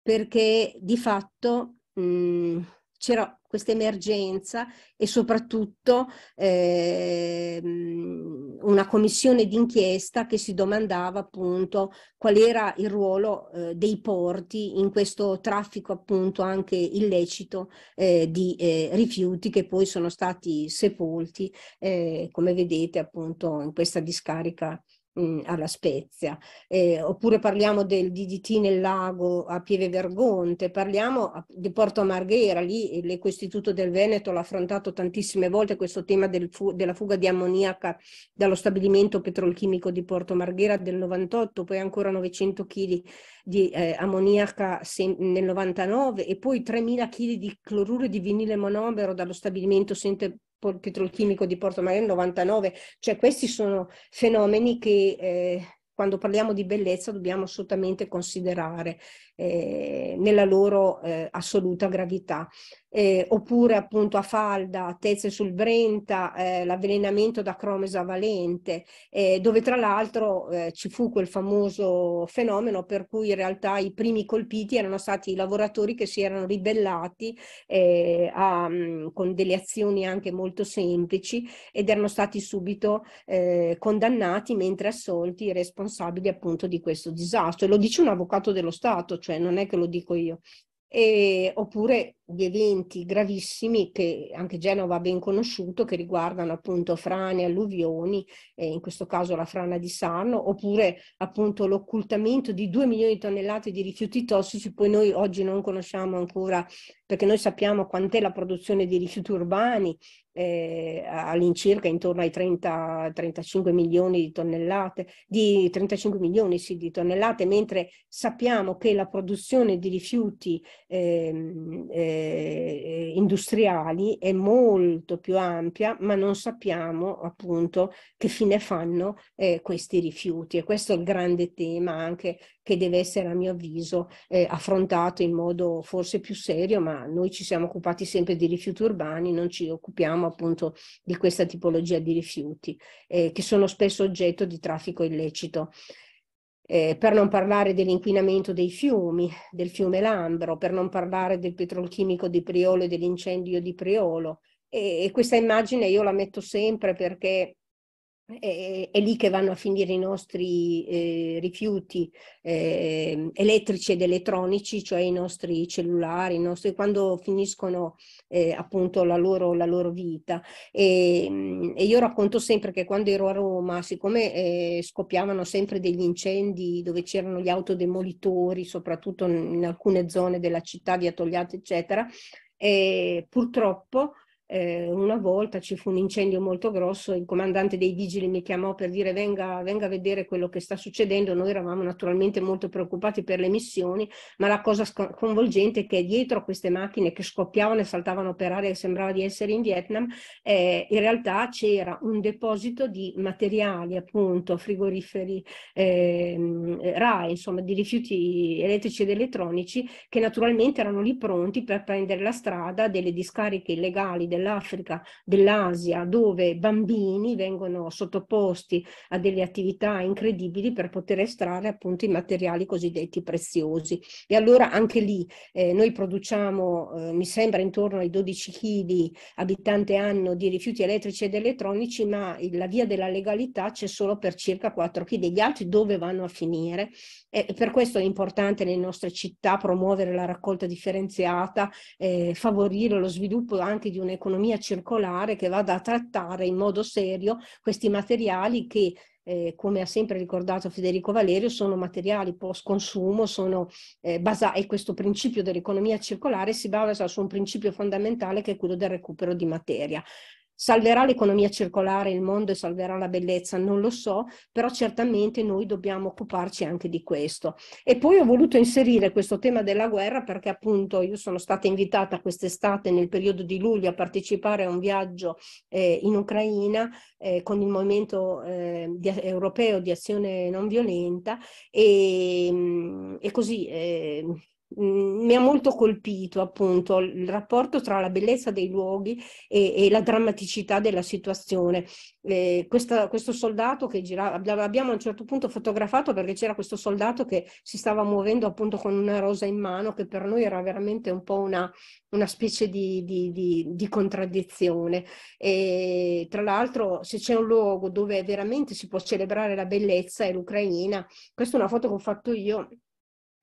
perché di fatto mh, c'era questa emergenza e soprattutto eh, una commissione d'inchiesta che si domandava appunto qual era il ruolo eh, dei porti in questo traffico appunto anche illecito eh, di eh, rifiuti che poi sono stati sepolti eh, come vedete appunto in questa discarica mh, mm, alla Spezia, eh, oppure parliamo del DDT nel lago a Pieve Vergonte, parliamo a, di Porto Marghera, lì l'Ecoistituto del Veneto l'ha affrontato tantissime volte questo tema del fu della fuga di ammoniaca dallo stabilimento petrolchimico di Porto Marghera del 98, poi ancora 900 kg di eh, ammoniaca nel 99 e poi 3.000 kg di cloruro di vinile monomero dallo stabilimento Sente petrolchimico di Porto Magari 99, cioè questi sono fenomeni che eh, quando parliamo di bellezza dobbiamo assolutamente considerare eh, nella loro eh, assoluta gravità. Eh, oppure appunto a falda, tezze sul Brenta, eh, l'avvelenamento da cromesa valente, eh, dove tra l'altro eh, ci fu quel famoso fenomeno per cui in realtà i primi colpiti erano stati i lavoratori che si erano ribellati a, mm, con delle azioni anche molto semplici ed erano stati subito condannati mentre assolti i responsabili responsabili appunto di questo disastro. E lo dice un avvocato dello Stato, cioè non è che lo dico io. E, oppure di eventi gravissimi che anche Genova ha ben conosciuto, che riguardano appunto frane, alluvioni, eh, in questo caso la frana di Sarno, oppure appunto l'occultamento di 2 milioni di tonnellate di rifiuti tossici, poi noi oggi non conosciamo ancora perché noi sappiamo quant'è la produzione di rifiuti urbani, eh, all'incirca intorno ai 30-35 milioni di tonnellate, di 35 milioni sì, di tonnellate, mentre sappiamo che la produzione di rifiuti ehm, eh, eh, industriali è molto più ampia, ma non sappiamo appunto che fine fanno eh, questi rifiuti e questo è il grande tema anche che deve essere a mio avviso eh, affrontato in modo forse più serio, ma noi ci siamo occupati sempre di rifiuti urbani, non ci occupiamo appunto di questa tipologia di rifiuti eh, che sono spesso oggetto di traffico illecito eh, per non parlare dell'inquinamento dei fiumi, del fiume Lambro, per non parlare del petrolchimico di Priolo e dell'incendio di Priolo. E, e questa immagine io la metto sempre perché è, eh, è, lì che vanno a finire i nostri eh, rifiuti eh, elettrici ed elettronici, cioè i nostri cellulari, i nostri, quando finiscono eh, appunto la loro, la loro vita. E, ehm, e, io racconto sempre che quando ero a Roma, siccome eh, scoppiavano sempre degli incendi dove c'erano gli autodemolitori, soprattutto in alcune zone della città, via Togliato, eccetera, eh, purtroppo eh, una volta ci fu un incendio molto grosso, il comandante dei vigili mi chiamò per dire venga, venga, a vedere quello che sta succedendo, noi eravamo naturalmente molto preoccupati per le missioni, ma la cosa sconvolgente è che dietro a queste macchine che scoppiavano e saltavano per aria e sembrava di essere in Vietnam, eh, in realtà c'era un deposito di materiali appunto frigoriferi eh, RAE, insomma di rifiuti elettrici ed elettronici che naturalmente erano lì pronti per prendere la strada delle discariche illegali dell'Africa, dell'Asia, dove bambini vengono sottoposti a delle attività incredibili per poter estrarre appunto i materiali cosiddetti preziosi. E allora anche lì eh, noi produciamo, eh, mi sembra, intorno ai 12 kg abitante anno di rifiuti elettrici ed elettronici, ma la via della legalità c'è solo per circa 4 kg, gli altri dove vanno a finire? E per questo è importante nelle nostre città promuovere la raccolta differenziata, eh, favorire lo sviluppo anche di un'economia circolare che vada a trattare in modo serio questi materiali che eh, come ha sempre ricordato Federico Valerio, sono materiali post consumo, sono eh, basati, e questo principio dell'economia circolare si basa su un principio fondamentale che è quello del recupero di materia. Salverà l'economia circolare il mondo e salverà la bellezza? Non lo so, però certamente noi dobbiamo occuparci anche di questo. E poi ho voluto inserire questo tema della guerra perché appunto io sono stata invitata quest'estate nel periodo di luglio a partecipare a un viaggio eh, in Ucraina eh, con il Movimento eh, di, europeo di azione non violenta e, mm, e così eh, Mhmm, mi ha molto colpito appunto il rapporto tra la bellezza dei luoghi e, e la drammaticità della situazione. Eh, questa, questo soldato che girava, abbiamo a un certo punto fotografato perché c'era questo soldato che si stava muovendo appunto con una rosa in mano che per noi era veramente un po' una, una specie di, di, di, di contraddizione. E, tra l'altro se c'è un luogo dove veramente si può celebrare la bellezza è l'Ucraina. Questa è una foto che ho fatto io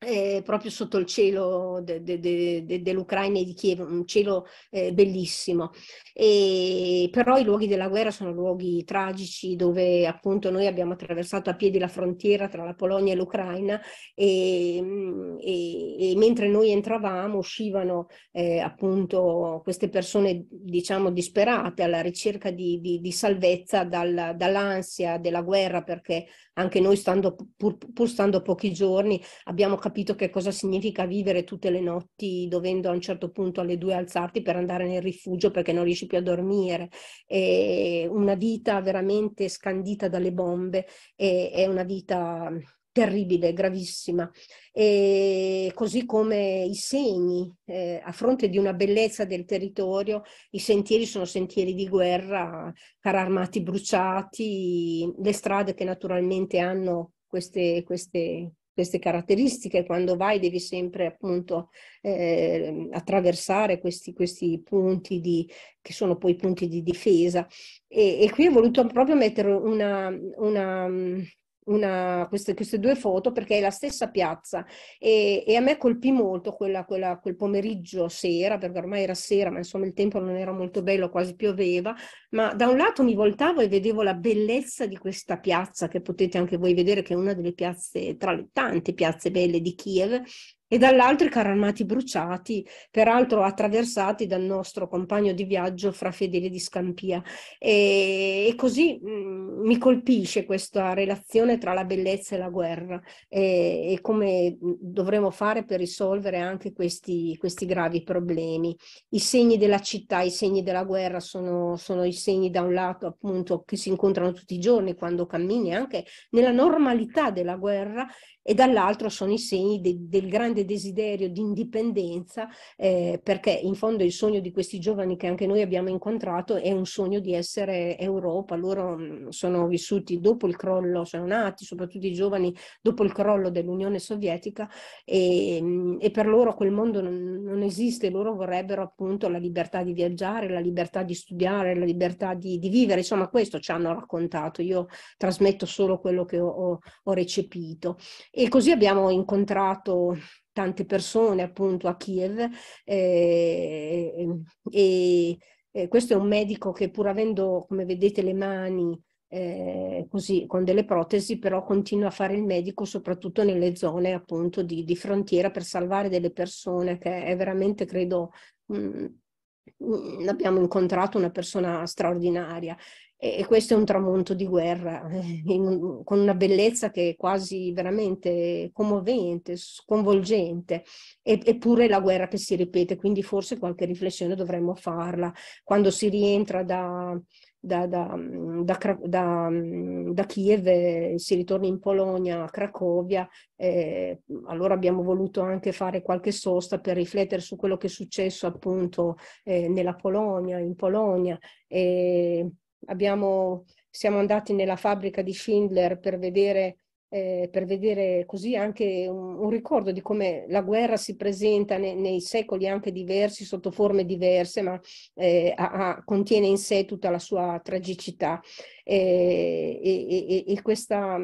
eh, proprio sotto il cielo de, de, de, dell'Ucraina e di Kiev, un cielo eh, bellissimo. E, però i luoghi della guerra sono luoghi tragici dove appunto noi abbiamo attraversato a piedi la frontiera tra la Polonia e l'Ucraina e, mm, e, e mentre noi entravamo uscivano eh, appunto queste persone diciamo disperate alla ricerca di, di, di salvezza dal, dall'ansia della guerra perché anche noi stando, pur, pur, stando pochi giorni abbiamo capito che cosa significa vivere tutte le notti dovendo a un certo punto alle due alzarti per andare nel rifugio perché non riesci più a dormire. È una vita veramente scandita dalle bombe, è, è una vita terribile, gravissima, e così come i segni, eh, a fronte di una bellezza del territorio, i sentieri sono sentieri di guerra, carri armati bruciati, le strade che naturalmente hanno queste, queste, queste caratteristiche, quando vai devi sempre appunto eh, attraversare questi, questi punti di, che sono poi punti di difesa. E, e qui ho voluto proprio mettere una, una una, queste, queste, due foto perché è la stessa piazza e, e a me colpì molto quella, quella, quel pomeriggio sera, perché ormai era sera, ma insomma il tempo non era molto bello, quasi pioveva, ma da un lato mi voltavo e vedevo la bellezza di questa piazza che potete anche voi vedere che è una delle piazze, tra le tante piazze belle di Kiev e dall'altro i carri armati bruciati, peraltro attraversati dal nostro compagno di viaggio fra Fedele di Scampia. E, e così mh, mm, mi colpisce questa relazione tra la bellezza e la guerra e, e come mm, dovremo fare per risolvere anche questi, questi, gravi problemi. I segni della città, i segni della guerra sono, sono i segni da un lato appunto che si incontrano tutti i giorni quando cammini anche nella normalità della guerra e dall'altro sono i segni de, del grande grande desiderio di indipendenza, eh, perché in fondo il sogno di questi giovani che anche noi abbiamo incontrato è un sogno di essere Europa. Loro mm, sono vissuti dopo il crollo, sono nati, soprattutto i giovani, dopo il crollo dell'Unione Sovietica e, mm, e per loro quel mondo non, non, esiste, loro vorrebbero appunto la libertà di viaggiare, la libertà di studiare, la libertà di, di vivere, insomma questo ci hanno raccontato. Io trasmetto solo quello che ho, ho, ho recepito. E così abbiamo incontrato tante persone appunto a Kiev eh, e eh, questo è un medico che pur avendo, come vedete, le mani eh, così con delle protesi, però continua a fare il medico soprattutto nelle zone appunto di, di frontiera per salvare delle persone, che è veramente, credo, mh, Mhmm, abbiamo incontrato una persona straordinaria e, questo è un tramonto di guerra in, con una bellezza che è quasi veramente commovente, sconvolgente, e, eppure è la guerra che si ripete, quindi forse qualche riflessione dovremmo farla quando si rientra da, da, da, mm, da, mm, da, Kiev eh, si ritorna in Polonia, a Cracovia, eh, allora abbiamo voluto anche fare qualche sosta per riflettere su quello che è successo appunto eh, nella Polonia, in Polonia. E abbiamo, siamo andati nella fabbrica di Schindler per vedere eh, per vedere così anche un, un, ricordo di come la guerra si presenta ne, nei secoli anche diversi, sotto forme diverse, ma eh, a, a, contiene in sé tutta la sua tragicità. Eh, e, e, e questa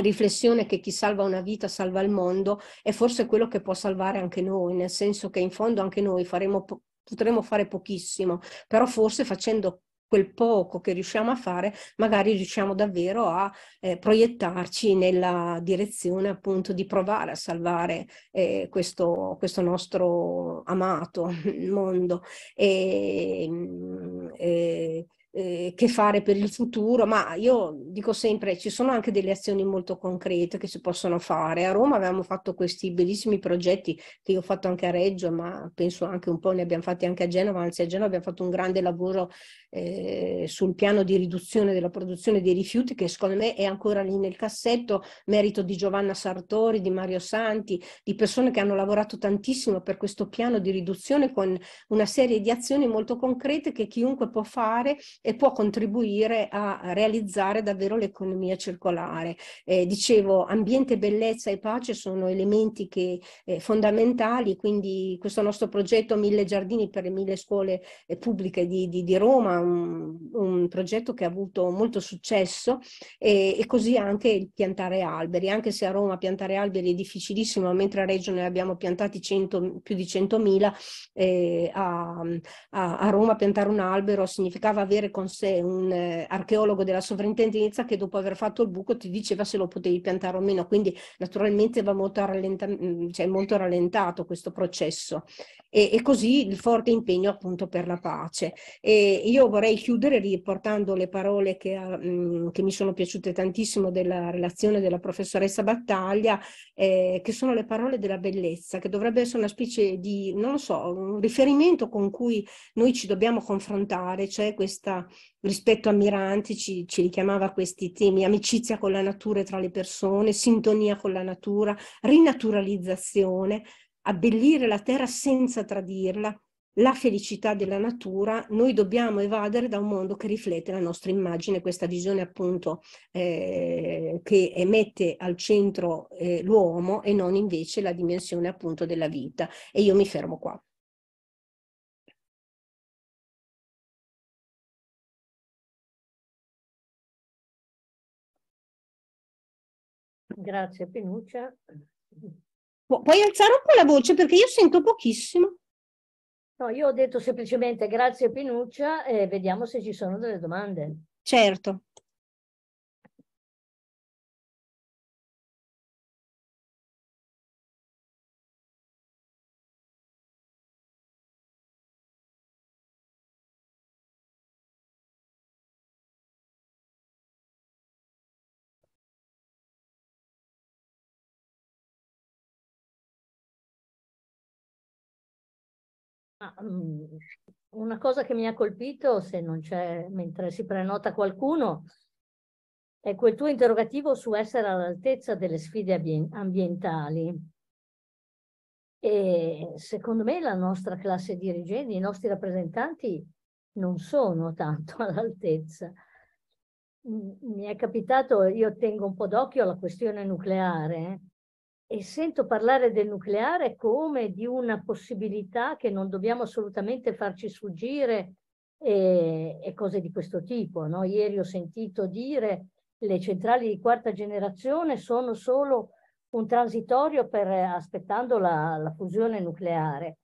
riflessione che chi salva una vita salva il mondo è forse quello che può salvare anche noi, nel senso che in fondo anche noi faremo potremmo fare pochissimo, però forse facendo quel poco che riusciamo a fare, magari riusciamo davvero a eh, proiettarci nella direzione appunto di provare a salvare eh, questo, questo nostro amato mondo. E, mm, e, eh, che fare per il futuro, ma io dico sempre ci sono anche delle azioni molto concrete che si possono fare. A Roma avevamo fatto questi bellissimi progetti che io ho fatto anche a Reggio, ma penso anche un po' ne abbiamo fatti anche a Genova, anzi a Genova abbiamo fatto un grande lavoro eh, sul piano di riduzione della produzione dei rifiuti che secondo me è ancora lì nel cassetto, merito di Giovanna Sartori, di Mario Santi, di persone che hanno lavorato tantissimo per questo piano di riduzione con una serie di azioni molto concrete che chiunque può fare e può contribuire a realizzare davvero l'economia circolare. Eh, dicevo, ambiente, bellezza e pace sono elementi che, eh, fondamentali, quindi questo nostro progetto Mille Giardini per le mille scuole eh, pubbliche di, di, di Roma, un, un, progetto che ha avuto molto successo e, e, così anche il piantare alberi, anche se a Roma piantare alberi è difficilissimo, mentre a Reggio ne abbiamo piantati 100, più di 100.000, eh, a, a, a, Roma piantare un albero significava avere con sé un eh, archeologo della sovrintendenza che dopo aver fatto il buco ti diceva se lo potevi piantare o meno, quindi naturalmente va molto, rallenta- mm, cioè molto rallentato questo processo e, e, così il forte impegno appunto per la pace. E io vorrei chiudere riportando le parole che, mm, che mi sono piaciute tantissimo della relazione della professoressa Battaglia, eh, che sono le parole della bellezza, che dovrebbe essere una specie di, non lo so, un riferimento con cui noi ci dobbiamo confrontare, cioè questa rispetto ammirante ci, ci richiamava questi temi, amicizia con la natura e tra le persone, sintonia con la natura, rinaturalizzazione, abbellire la terra senza tradirla, la felicità della natura, noi dobbiamo evadere da un mondo che riflette la nostra immagine, questa visione appunto eh, che emette al centro eh, l'uomo e non invece la dimensione appunto della vita. E io mi fermo qua. Grazie Penuccia. Pu- boh, puoi alzare un po' la voce perché io sento pochissimo. No, io ho detto semplicemente grazie Pinuccia e vediamo se ci sono delle domande. Certo. Mhmm, una cosa che mi ha colpito, se non c'è mentre si prenota qualcuno, è quel tuo interrogativo su essere all'altezza delle sfide ambientali. E secondo me la nostra classe dirigente, i nostri rappresentanti non sono tanto all'altezza. Mhmm, mi è capitato, io tengo un po' d'occhio alla questione nucleare, eh, e sento parlare del nucleare come di una possibilità che non dobbiamo assolutamente farci sfuggire e, e cose di questo tipo. No? Ieri ho sentito dire che le centrali di quarta generazione sono solo un transitorio per, aspettando la, la fusione nucleare,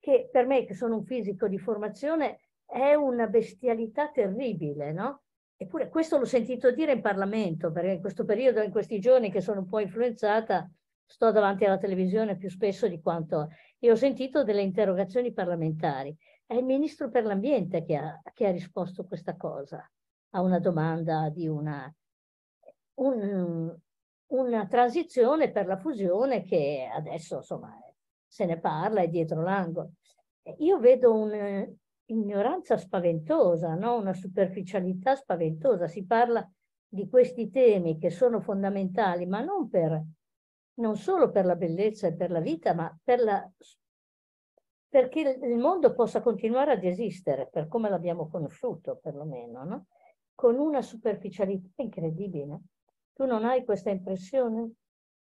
che per me, che sono un fisico di formazione, è una bestialità terribile, no? Eppure questo l'ho sentito dire in Parlamento, perché in questo periodo, in questi giorni che sono un po' influenzata, sto davanti alla televisione più spesso di quanto... E ho sentito delle interrogazioni parlamentari. È il ministro per l'ambiente che ha, che ha risposto questa cosa, a una domanda di una, un, una transizione per la fusione che adesso insomma se ne parla, è dietro l'angolo. Io vedo un'ignoranza eh, spaventosa, no? una superficialità spaventosa. Si parla di questi temi che sono fondamentali, ma non per non solo per la bellezza e per la vita, ma per la, perché il mondo possa continuare ad esistere, per come l'abbiamo conosciuto perlomeno, no? con una superficialità incredibile. Tu non hai questa impressione?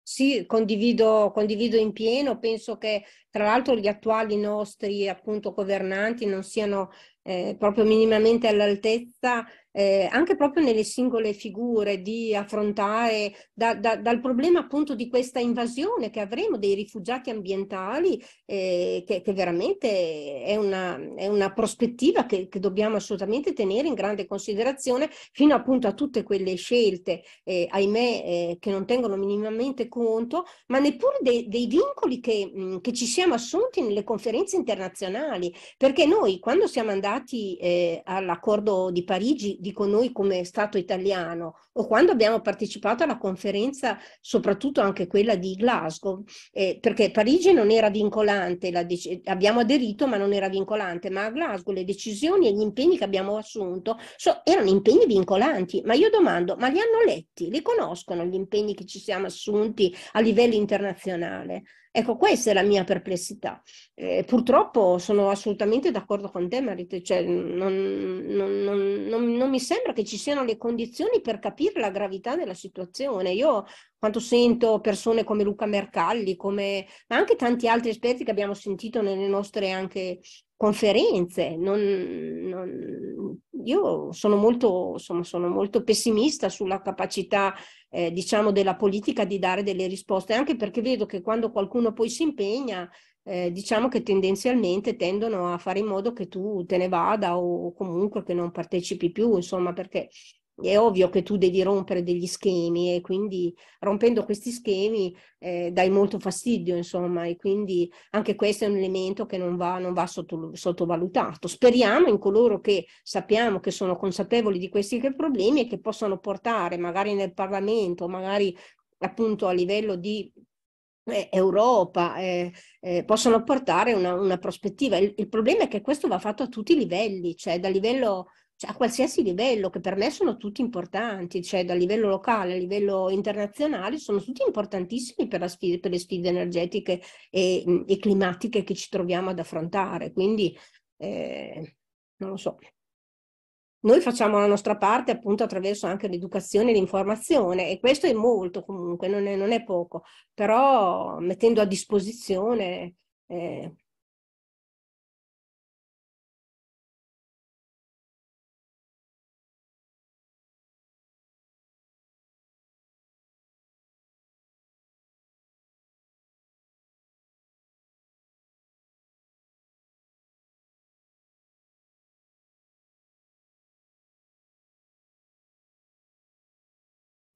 Sì, condivido, condivido, in pieno. Penso che tra l'altro gli attuali nostri appunto governanti non siano eh, proprio minimamente all'altezza, eh, anche proprio nelle singole figure, di affrontare da, da, dal problema appunto di questa invasione che avremo dei rifugiati ambientali, eh, che, che, veramente è una, è una prospettiva che, che, dobbiamo assolutamente tenere in grande considerazione, fino appunto a tutte quelle scelte, eh, ahimè, eh, che non tengono minimamente conto, ma neppure de, dei vincoli che, mh, che ci siamo assunti nelle conferenze internazionali, perché noi quando siamo andati andati eh, all'accordo di Parigi, dico noi come Stato italiano, o quando abbiamo partecipato alla conferenza, soprattutto anche quella di Glasgow, eh, perché Parigi non era vincolante, dec- abbiamo aderito ma non era vincolante, ma a Glasgow le decisioni e gli impegni che abbiamo assunto so, erano impegni vincolanti, ma io domando, ma li hanno letti, li conoscono gli impegni che ci siamo assunti a livello internazionale? Ecco, questa è la mia perplessità. Eh, purtroppo sono assolutamente d'accordo con te, Marit, cioè, non, non, non, non, mi sembra che ci siano le condizioni per capire la gravità della situazione. Io quando sento persone come Luca Mercalli, come, ma anche tanti altri esperti che abbiamo sentito nelle nostre anche conferenze. Non, non, io sono molto, sono, sono molto pessimista sulla capacità eh, diciamo della politica di dare delle risposte, anche perché vedo che quando qualcuno poi si impegna, eh, diciamo che tendenzialmente tendono a fare in modo che tu te ne vada o, comunque che non partecipi più, insomma, perché è ovvio che tu devi rompere degli schemi e quindi rompendo questi schemi eh, dai molto fastidio, insomma, e quindi anche questo è un elemento che non va, non va sotto, sottovalutato. Speriamo in coloro che sappiamo che sono consapevoli di questi problemi e che possono portare magari nel Parlamento, magari appunto a livello di eh, Europa, eh, eh, possono portare una, una prospettiva. Il, il, problema è che questo va fatto a tutti i livelli, cioè da livello cioè, a qualsiasi livello, che per me sono tutti importanti, cioè dal livello locale a livello internazionale, sono tutti importantissimi per, sfida, per le sfide energetiche e, mm, e, climatiche che ci troviamo ad affrontare. Quindi, eh, non lo so. Noi facciamo la nostra parte appunto attraverso anche l'educazione e l'informazione e questo è molto comunque, non è, non è poco, però mettendo a disposizione eh,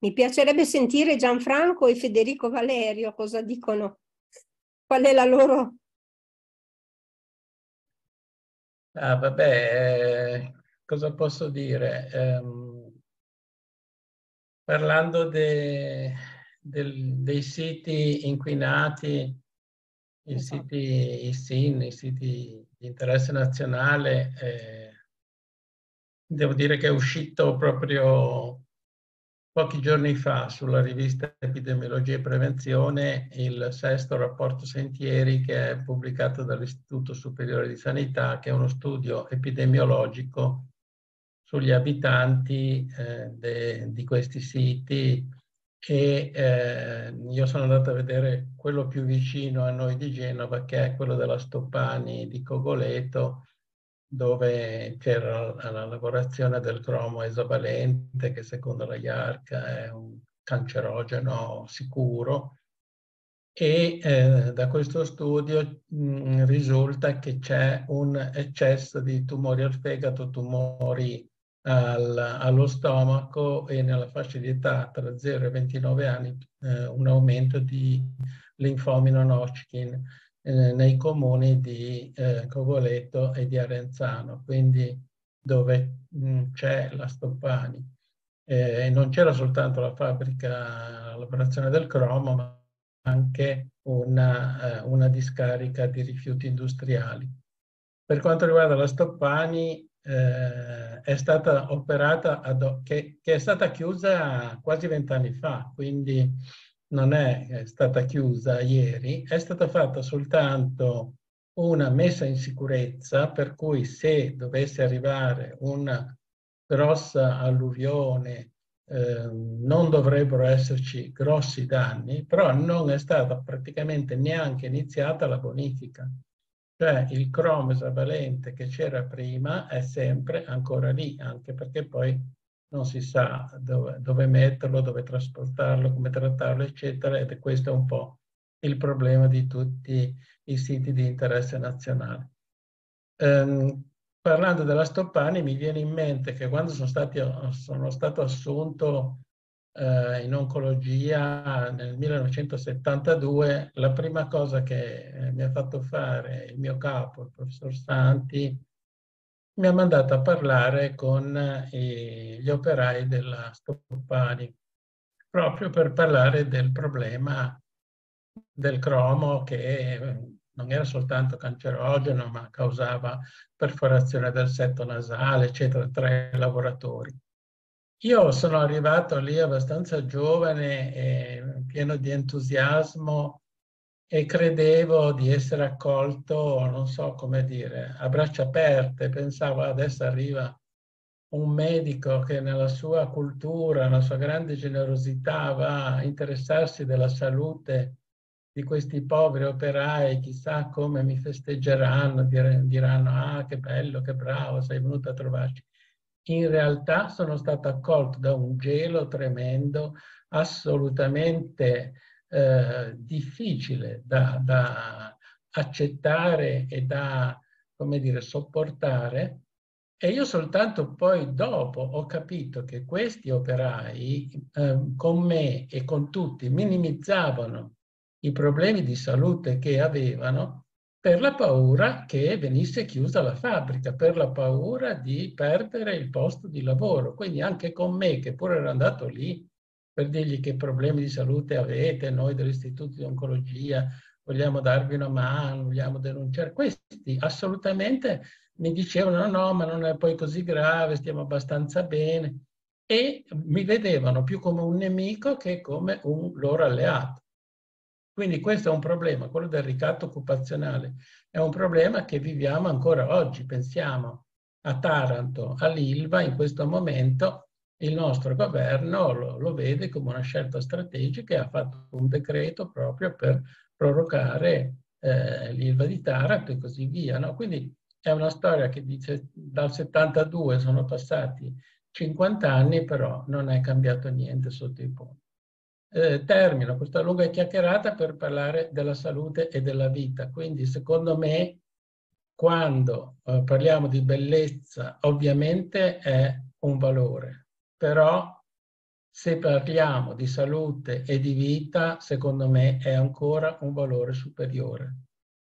Mi piacerebbe sentire Gianfranco e Federico Valerio cosa dicono. Qual è la loro... Ah, vabbè, eh, cosa posso dire? Eh, parlando de, del, dei siti inquinati, i esatto. siti i SIN, i siti di interesse nazionale, eh, devo dire che è uscito proprio Pochi giorni fa sulla rivista Epidemiologia e Prevenzione il sesto rapporto Sentieri che è pubblicato dall'Istituto Superiore di Sanità, che è uno studio epidemiologico sugli abitanti eh, de, di questi siti e eh, io sono andato a vedere quello più vicino a noi di Genova che è quello della Stoppani di Cogoleto dove c'era la lavorazione del cromo esovalente che secondo la IARC è un cancerogeno sicuro e eh, da questo studio mh, mm, risulta che c'è un eccesso di tumori al fegato, tumori al, allo stomaco e nella fascia di età tra 0 e 29 anni eh, un aumento di linfomi non Hodgkin. Eh, nei comuni di eh, Cogoleto e di Arenzano, quindi dove mm, c'è la Stoppani. Eh, non c'era soltanto la fabbrica, l'operazione del cromo, ma anche una, eh, una, discarica di rifiuti industriali. Per quanto riguarda la Stoppani, eh, è stata operata, ad, che, che, è stata chiusa quasi vent'anni fa, quindi non è stata chiusa ieri, è stata fatta soltanto una messa in sicurezza per cui se dovesse arrivare una grossa alluvione eh, non dovrebbero esserci grossi danni, però non è stata praticamente neanche iniziata la bonifica. Cioè il cromo esavalente che c'era prima è sempre ancora lì, anche perché poi non si sa dove, dove metterlo, dove trasportarlo, come trattarlo, eccetera, ed questo è un po' il problema di tutti i siti di interesse nazionale. Um, parlando della Stoppani mi viene in mente che quando sono, stati, sono stato assunto eh, in oncologia nel 1972, la prima cosa che mi ha fatto fare il mio capo, il professor Santi, mi ha mandato a parlare con eh, gli operai della Stoppani, proprio per parlare del problema del cromo che non era soltanto cancerogeno, ma causava perforazione del setto nasale, eccetera, tra i lavoratori. Io sono arrivato lì abbastanza giovane, e pieno di entusiasmo e credevo di essere accolto, non so come dire, a braccia aperte, pensavo adesso arriva un medico che nella sua cultura, nella sua grande generosità va a interessarsi della salute di questi poveri operai, chissà come mi festeggeranno, diranno ah che bello, che bravo, sei venuto a trovarci. In realtà sono stato accolto da un gelo tremendo, assolutamente eh, difficile da, da, accettare e da, come dire, sopportare. E io soltanto poi dopo ho capito che questi operai eh, con me e con tutti minimizzavano i problemi di salute che avevano per la paura che venisse chiusa la fabbrica, per la paura di perdere il posto di lavoro. Quindi anche con me, che pure ero andato lì per dirgli che problemi di salute avete, noi dell'Istituto di Oncologia vogliamo darvi una mano, vogliamo denunciare. Questi assolutamente mi dicevano no, no, ma non è poi così grave, stiamo abbastanza bene e mi vedevano più come un nemico che come un loro alleato. Quindi questo è un problema, quello del ricatto occupazionale. È un problema che viviamo ancora oggi. Pensiamo a Taranto, all'Ilva in questo momento il nostro governo lo, lo, vede come una scelta strategica e ha fatto un decreto proprio per prorogare eh, l'Ilva di Taranto e così via. No? Quindi è una storia che dice dal 72 sono passati 50 anni, però non è cambiato niente sotto i ponti. Eh, termino questa lunga chiacchierata per parlare della salute e della vita. Quindi secondo me quando eh, parliamo di bellezza ovviamente è un valore, però se parliamo di salute e di vita, secondo me è ancora un valore superiore.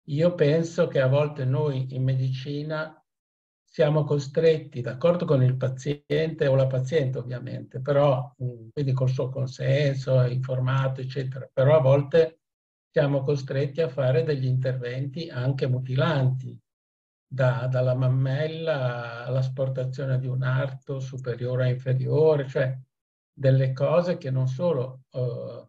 Io penso che a volte noi in medicina siamo costretti, d'accordo con il paziente o la paziente ovviamente, però mm, quindi col suo consenso, informato, eccetera, però a volte siamo costretti a fare degli interventi anche mutilanti, da, dalla mammella all'asportazione di un arto superiore a inferiore, cioè delle cose che non solo eh,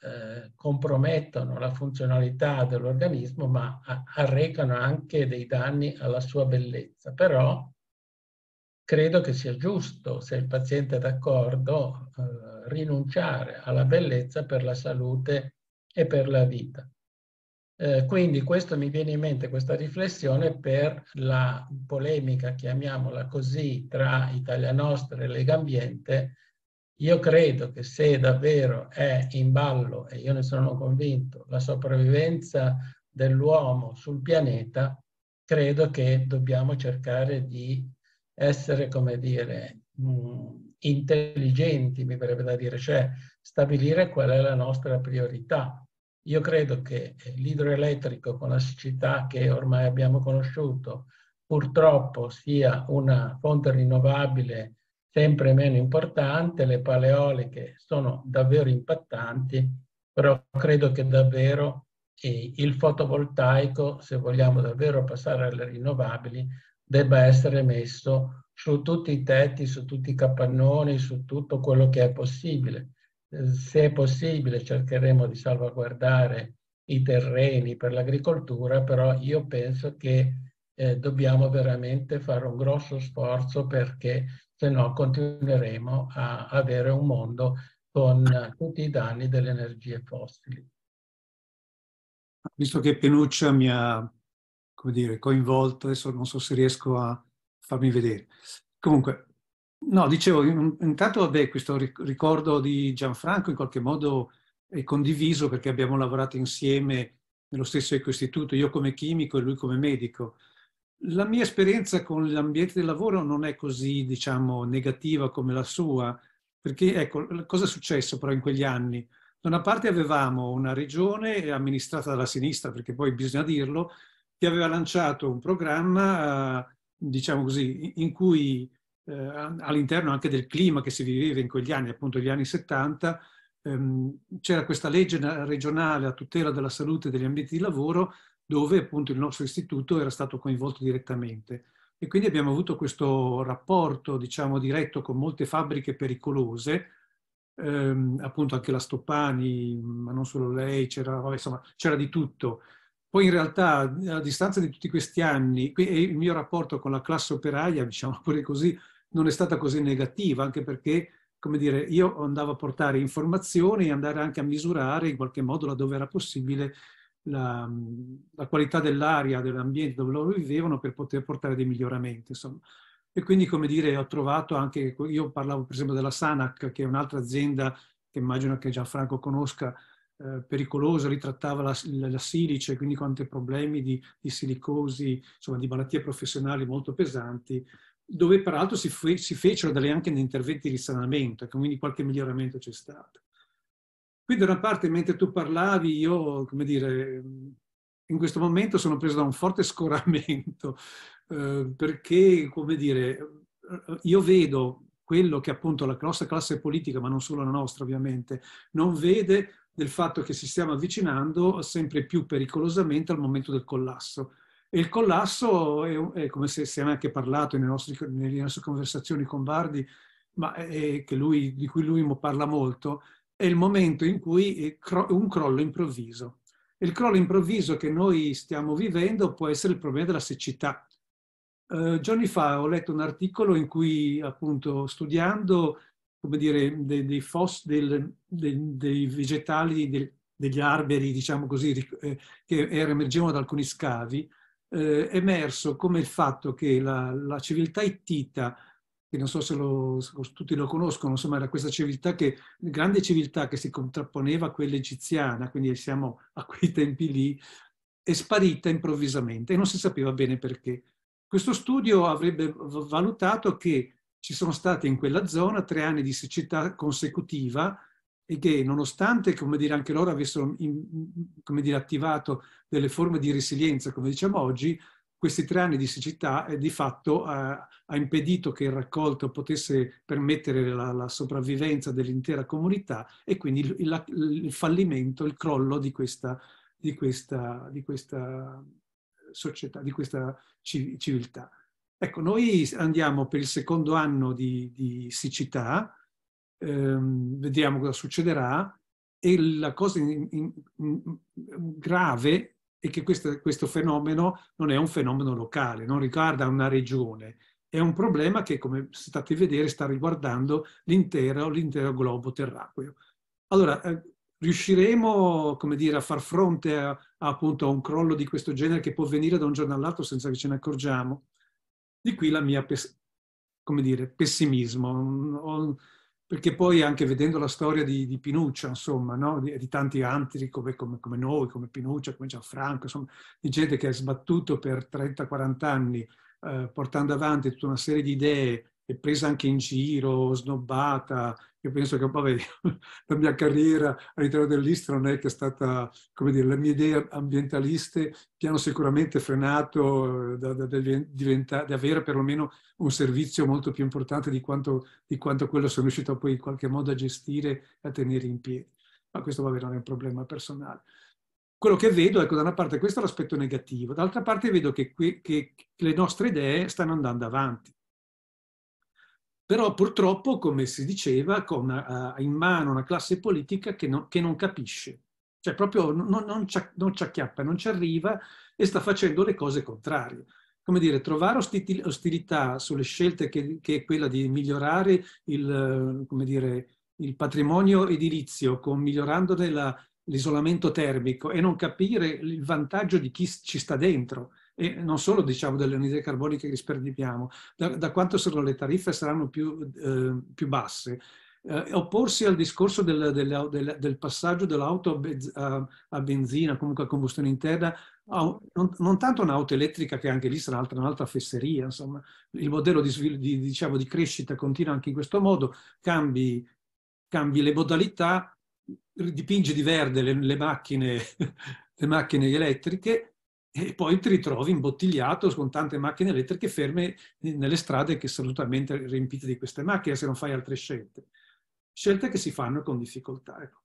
eh, compromettono la funzionalità dell'organismo, ma arrecano anche dei danni alla sua bellezza. Però credo che sia giusto, se il paziente è d'accordo, eh, rinunciare alla bellezza per la salute e per la vita. Eh, quindi questo mi viene in mente questa riflessione per la polemica, chiamiamola così, tra Italia Nostra e Lega Ambiente. Io credo che se davvero è in ballo, e io ne sono convinto, la sopravvivenza dell'uomo sul pianeta, credo che dobbiamo cercare di essere, come dire, mh, mm, intelligenti, mi verrebbe da dire, cioè stabilire qual è la nostra priorità io credo che eh, l'idroelettrico con la siccità che ormai abbiamo conosciuto purtroppo sia una fonte rinnovabile sempre meno importante, le paleoliche sono davvero impattanti, però credo che davvero il fotovoltaico, se vogliamo davvero passare alle rinnovabili, debba essere messo su tutti i tetti, su tutti i capannoni, su tutto quello che è possibile se è possibile cercheremo di salvaguardare i terreni per l'agricoltura, però io penso che eh, dobbiamo veramente fare un grosso sforzo perché se no continueremo a avere un mondo con tutti i danni delle energie fossili. Visto che Penuccia mi ha dire, coinvolto, adesso non so se riesco a farmi vedere. Comunque, No, dicevo, intanto vabbè, questo ricordo di Gianfranco in qualche modo è condiviso perché abbiamo lavorato insieme nello stesso ecoistituto, io come chimico e lui come medico. La mia esperienza con l'ambiente del lavoro non è così, diciamo, negativa come la sua, perché ecco, cosa è successo però in quegli anni? Da una parte avevamo una regione amministrata dalla sinistra, perché poi bisogna dirlo, che aveva lanciato un programma, eh, diciamo così, in cui eh, all'interno anche del clima che si viveva in quegli anni, appunto gli anni 70, ehm, c'era questa legge regionale a tutela della salute e degli ambienti di lavoro dove appunto il nostro istituto era stato coinvolto direttamente. E quindi abbiamo avuto questo rapporto, diciamo, diretto con molte fabbriche pericolose, ehm, appunto anche la Stoppani, ma non solo lei, c'era, vabbè, insomma, c'era di tutto. Poi in realtà, a distanza di tutti questi anni, il mio rapporto con la classe operaia, diciamo pure così, non è stata così negativa, anche perché, come dire, io andavo a portare informazioni e andare anche a misurare in qualche modo laddove era possibile la, la qualità dell'aria, dell'ambiente dove loro vivevano per poter portare dei miglioramenti, insomma. E quindi, come dire, ho trovato anche, io parlavo per esempio della Sanac, che è un'altra azienda che immagino che Gianfranco conosca, eh, pericolosa, ritrattava la, la, la, silice, quindi quanti problemi di, di silicosi, insomma di malattie professionali molto pesanti dove peraltro si, fe- si fecero anche degli interventi di risanamento, quindi qualche miglioramento c'è stato. Quindi da una parte, mentre tu parlavi, io, come dire, in questo momento sono preso da un forte scoramento, eh, perché, come dire, io vedo quello che appunto la nostra classe politica, ma non solo la nostra ovviamente, non vede del fatto che ci stiamo avvicinando sempre più pericolosamente al momento del collasso, il collasso è, è come se è anche parlato nostri, nelle nostre conversazioni con Bardi, ma è, lui, di cui lui parla molto, è il momento in cui è eh, un crollo improvviso. Il crollo improvviso che noi stiamo vivendo può essere il problema della siccità. Eh, giorni fa ho letto un articolo in cui, appunto, studiando come dire, dei, dei, fos, del, dei, dei vegetali, del, degli alberi, diciamo così, eh, che emergevano da alcuni scavi, eh, emerso come il fatto che la, la civiltà ittita, che non so se, lo, se tutti lo conoscono, insomma era questa civiltà che, grande civiltà che si contrapponeva a quella egiziana, quindi siamo a quei tempi lì, è sparita improvvisamente e non si sapeva bene perché. Questo studio avrebbe valutato che ci sono stati in quella zona tre anni di siccità consecutiva e che nonostante, come dire, anche loro avessero in, come dire, attivato delle forme di resilienza, come diciamo oggi, questi tre anni di siccità eh, di fatto ha, eh, ha, impedito che il raccolto potesse permettere la, la sopravvivenza dell'intera comunità e quindi il, il, il fallimento, il crollo di questa, di questa, di questa società, di questa civiltà. Ecco, noi andiamo per il secondo anno di, di siccità, ehm, vediamo cosa succederà. E la cosa in, in, in, grave è che questo, questo fenomeno non è un fenomeno locale, non riguarda una regione, è un problema che, come state a vedere, sta riguardando l'intero, globo terracqueo. Allora, eh, riusciremo dire, a far fronte a, a, appunto, a, un crollo di questo genere che può venire da un giorno all'altro senza che ce ne accorgiamo? Di qui la mia, come dire, pessimismo. Ho, perché poi anche vedendo la storia di, di Pinuccia, insomma, no? di, di, tanti altri come, come, come, noi, come Pinuccia, come Gianfranco, insomma, di gente che ha sbattuto per 30-40 anni eh, portando avanti tutta una serie di idee e presa anche in giro, snobbata. Io penso che vabbè, la mia carriera all'interno dell'Istra non è che è stata, come dire, le mie idee ambientaliste ti hanno sicuramente frenato eh, da, da, da, diventa, da, avere perlomeno un servizio molto più importante di quanto, di quanto quello sono riuscito poi in qualche modo a gestire e a tenere in piedi. Ma questo va bene, non è un problema personale quello che vedo, ecco, da una parte questo è l'aspetto negativo, dall'altra parte vedo che, qui, che, le nostre idee stanno andando avanti. Però purtroppo, come si diceva, con, ha eh, eh, in mano una classe politica che, no, che non capisce, cioè proprio non, non, ci, non ci acchiappa, non ci arriva e sta facendo le cose contrarie come dire, trovare ostilità sulle scelte che, che è quella di migliorare il, dire, il patrimonio edilizio, con, migliorandone l'isolamento termico e non capire il vantaggio di chi ci sta dentro e non solo diciamo, delle anidride carbonica che disperdiamo, da, da, quanto sono le tariffe saranno più, eh, più basse. Eh, opporsi al discorso del, del, del, del passaggio dell'auto a, a, benzina, comunque a combustione interna, a, non, non, tanto un'auto elettrica che anche lì sarà un'altra, un'altra fesseria, insomma, il modello di, di, diciamo, di crescita continua anche in questo modo, cambi, cambi le modalità, dipingi di verde le, le, macchine, le macchine elettriche e poi ti ritrovi imbottigliato con tante macchine elettriche ferme nelle strade che sono totalmente riempite di queste macchine se non fai altre scelte. Scelte che si fanno con difficoltà. Ecco.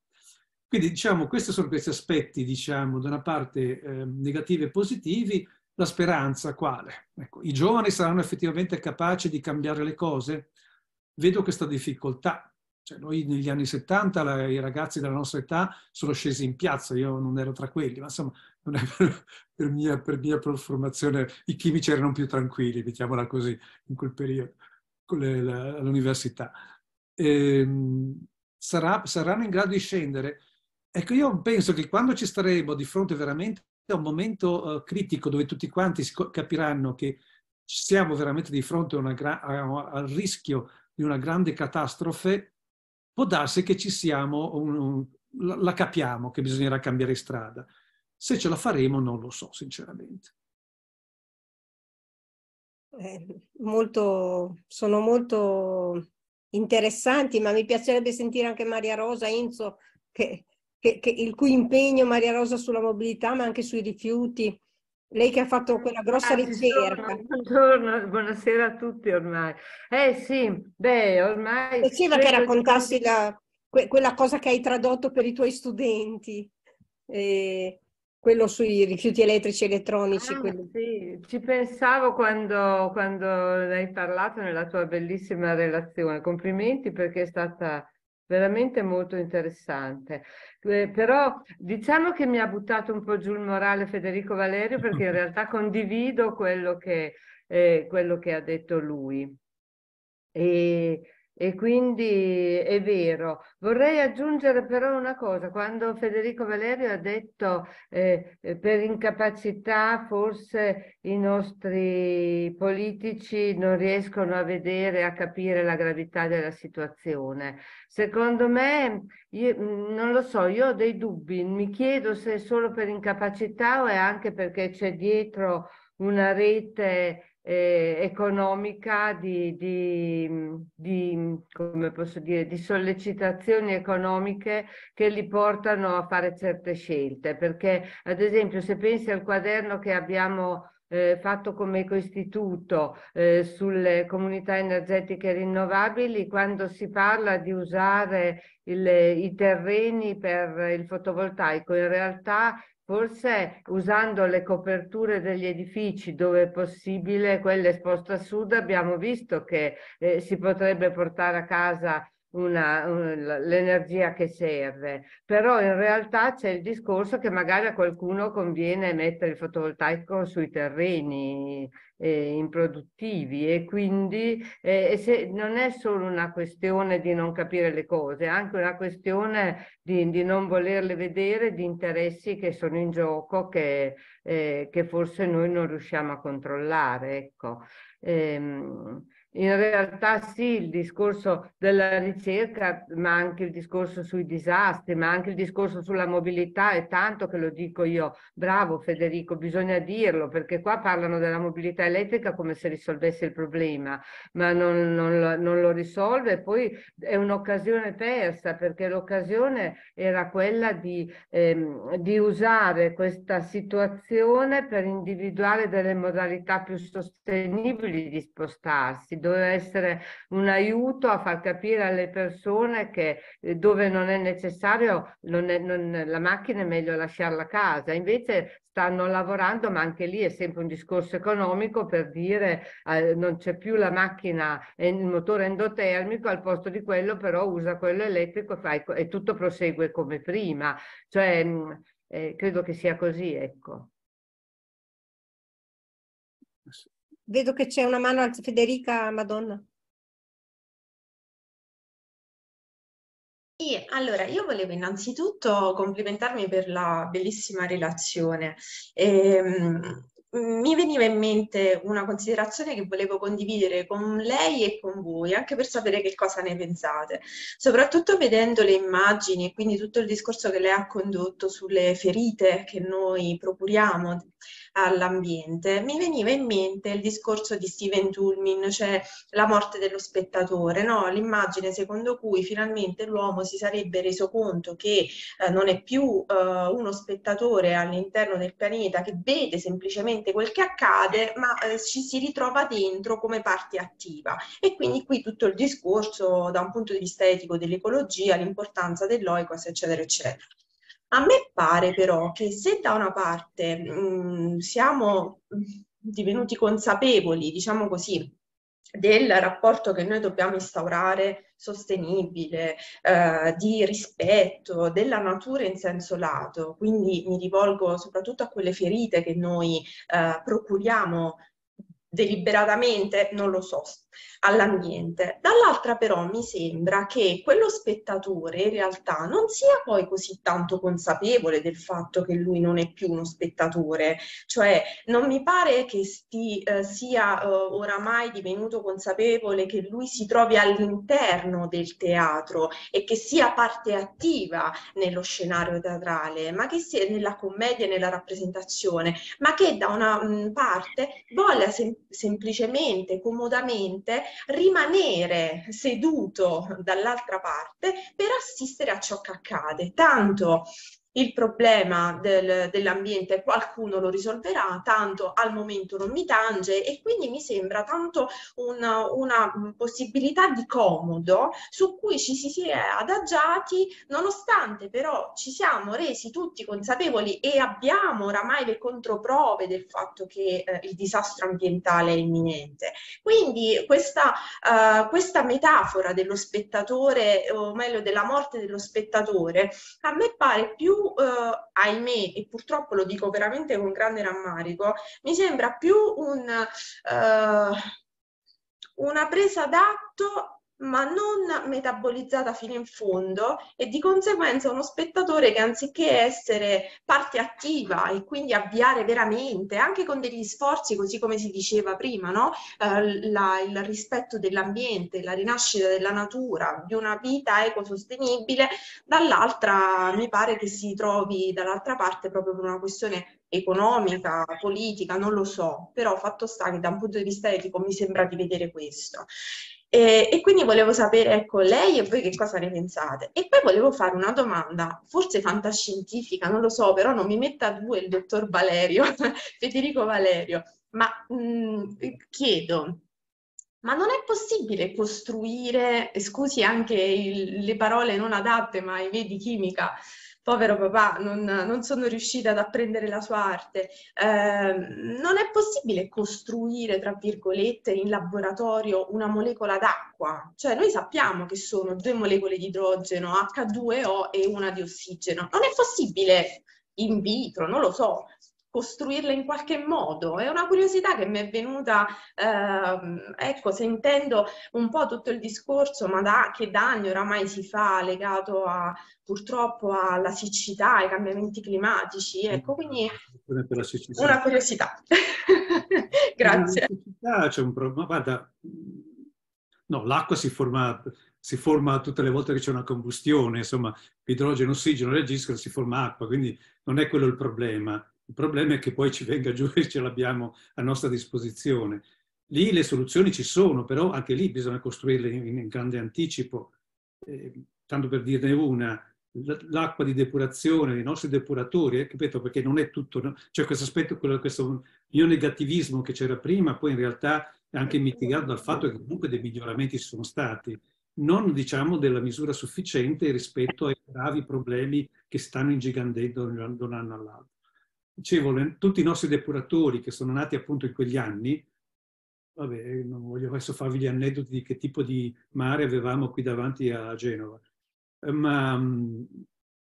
Quindi diciamo, questi sono questi aspetti, diciamo, da una parte eh, negativi e positivi, la speranza quale? Ecco, I giovani saranno effettivamente capaci di cambiare le cose? Vedo questa difficoltà, cioè noi negli anni 70 la, i ragazzi della nostra età sono scesi in piazza, io non ero tra quelli, ma insomma per, per, mia, per mia formazione i chimici erano più tranquilli, mettiamola così, in quel periodo, le, la, all'università. E, ehm, sarà, saranno in grado di scendere. Ecco, io penso che quando ci staremo di fronte veramente a un momento uh, critico dove tutti quanti capiranno che siamo veramente di fronte una gra- al rischio di una grande catastrofe, può darsi che ci siamo, un, la capiamo che bisognerà cambiare strada. Se ce la faremo non lo so, sinceramente. Eh, molto, sono molto interessanti, ma mi piacerebbe sentire anche Maria Rosa, Enzo, che, che, che, il cui impegno Maria Rosa sulla mobilità, ma anche sui rifiuti, lei che ha fatto quella grossa ah, ricerca. Buongiorno, buonasera a tutti ormai. Eh sì, beh, ormai... Mi piaceva che raccontassi di... la, que, quella cosa che hai tradotto per i tuoi studenti, eh, quello sui rifiuti elettrici e elettronici. Ah, sì, ci pensavo quando, quando hai parlato nella tua bellissima relazione. Complimenti perché è stata veramente molto interessante. Eh, però diciamo che mi ha buttato un po' giù il morale Federico Valerio perché in realtà condivido quello che, eh, quello che ha detto lui. E, e quindi è vero. Vorrei aggiungere però una cosa, quando Federico Valerio ha detto eh, eh, per incapacità forse i nostri politici non riescono a vedere, a capire la gravità della situazione. Secondo me, io, mm, non lo so, io ho dei dubbi, mi chiedo se è solo per incapacità o è anche perché c'è dietro una rete eh, economica, di, di, di, come posso dire, di sollecitazioni economiche che li portano a fare certe scelte. Perché, ad esempio, se pensi al quaderno che abbiamo eh, fatto come ecoistituto eh, sulle comunità energetiche rinnovabili, quando si parla di usare il, i terreni per il fotovoltaico, in realtà Forse usando le coperture degli edifici dove è possibile, quelle esposte a sud, abbiamo visto che eh, si potrebbe portare a casa l'energia che serve però in realtà c'è il discorso che magari a qualcuno conviene mettere il fotovoltaico sui terreni eh, improduttivi e quindi eh, se, non è solo una questione di non capire le cose, è anche una questione di, di non volerle vedere, di interessi che sono in gioco che, eh, che forse noi non riusciamo a controllare. Ecco. Ehm, in realtà sì, il discorso della ricerca, ma anche il discorso sui disastri, ma anche il discorso sulla mobilità, è tanto che lo dico io. Bravo Federico, bisogna dirlo, perché qua parlano della mobilità elettrica come se risolvesse il problema, ma non, non, non lo risolve. Poi è un'occasione persa, perché l'occasione era quella di, ehm, di usare questa situazione per individuare delle modalità più sostenibili di spostarsi doveva essere un aiuto a far capire alle persone che eh, dove non è necessario non è, non, la macchina è meglio lasciarla a casa, invece stanno lavorando, ma anche lì è sempre un discorso economico per dire eh, non c'è più la macchina il motore endotermico, al posto di quello però usa quello elettrico e, fai, e tutto prosegue come prima, cioè mm, eh, credo che sia così, ecco. Vedo che c'è una mano alza Federica, Madonna. Sì, allora io volevo innanzitutto complimentarmi per la bellissima relazione. Ehm, mi veniva in mente una considerazione che volevo condividere con lei e con voi, anche per sapere che cosa ne pensate, soprattutto vedendo le immagini e quindi tutto il discorso che lei ha condotto sulle ferite che noi procuriamo all'ambiente, mi veniva in mente il discorso di Steven Tulmin, cioè la morte dello spettatore, no? l'immagine secondo cui finalmente l'uomo si sarebbe reso conto che eh, non è più eh, uno spettatore all'interno del pianeta che vede semplicemente quel che accade, ma eh, ci si ritrova dentro come parte attiva. E quindi qui tutto il discorso da un punto di vista etico dell'ecologia, l'importanza dell'oicos, eccetera, eccetera. A me pare però che se da una parte mh, mm, siamo divenuti consapevoli, diciamo così, del rapporto che noi dobbiamo instaurare sostenibile, eh, di rispetto della natura in senso lato, quindi mi rivolgo soprattutto a quelle ferite che noi eh, procuriamo deliberatamente, non lo so, all'ambiente. Dall'altra però mi sembra che quello spettatore in realtà non sia poi così tanto consapevole del fatto che lui non è più uno spettatore, cioè non mi pare che sti, eh, sia eh, oramai divenuto consapevole che lui si trovi all'interno del teatro e che sia parte attiva nello scenario teatrale, ma che sia nella commedia e nella rappresentazione, ma che da una mh, mm, parte voglia sem- semplicemente, comodamente paziente rimanere seduto dall'altra parte per assistere a ciò che accade, tanto il problema del, dell'ambiente qualcuno lo risolverà, tanto al momento non mi tange e quindi mi sembra tanto una, una possibilità di comodo su cui ci si, si è adagiati, nonostante però ci siamo resi tutti consapevoli e abbiamo oramai le controprove del fatto che eh, il disastro ambientale è imminente. Quindi questa, eh, questa metafora dello spettatore, o meglio della morte dello spettatore, a me pare più eh, ahimè, e purtroppo lo dico veramente con grande rammarico, mi sembra più un, eh, una presa d'atto ma non metabolizzata fino in fondo e di conseguenza uno spettatore che anziché essere parte attiva e quindi avviare veramente, anche con degli sforzi, così come si diceva prima, no? eh, la, il rispetto dell'ambiente, la rinascita della natura, di una vita ecosostenibile, dall'altra mi pare che si trovi dall'altra parte proprio per una questione economica, politica, non lo so, però fatto sta che da un punto di vista etico mi sembra di vedere questo. E, eh, e, quindi volevo sapere, ecco, lei e voi che cosa ne pensate. E poi volevo fare una domanda, forse fantascientifica, non lo so, però non mi metta a due il dottor Valerio, Federico Valerio, ma mh, mm, chiedo, ma non è possibile costruire, scusi anche il, le parole non adatte, ma i vedi chimica, povero papà, non, non sono riuscita ad apprendere la sua arte. Eh, non è possibile costruire, tra virgolette, in laboratorio una molecola d'acqua. Cioè, noi sappiamo che sono due molecole di idrogeno, H2O e una di ossigeno. Non è possibile in vitro, non lo so, costruirla in qualche modo. È una curiosità che mi è venuta, ehm, ecco, sentendo un po' tutto il discorso, ma da, che da anni oramai si fa legato a, purtroppo alla siccità, ai cambiamenti climatici. Ecco, quindi una curiosità. Grazie. Siccità, c'è un problema, guarda, no, l'acqua si forma si forma tutte le volte che c'è una combustione, insomma, idrogeno e ossigeno reagiscono, si forma acqua, quindi non è quello il problema. Il problema è che poi ci venga giù e ce l'abbiamo a nostra disposizione. Lì le soluzioni ci sono, però anche lì bisogna costruirle in, grande anticipo. Eh, tanto per dirne una, l'acqua di depurazione, i nostri depuratori, eh, ripeto, perché non è tutto, no? cioè questo aspetto, questo mio negativismo che c'era prima, poi in realtà è anche mitigato dal fatto che comunque dei miglioramenti ci sono stati, non diciamo della misura sufficiente rispetto ai gravi problemi che stanno ingigandendo da un anno all'altro dicevo, tutti i nostri depuratori che sono nati appunto in quegli anni, vabbè, non voglio adesso farvi gli aneddoti di che tipo di mare avevamo qui davanti a Genova, ma mm,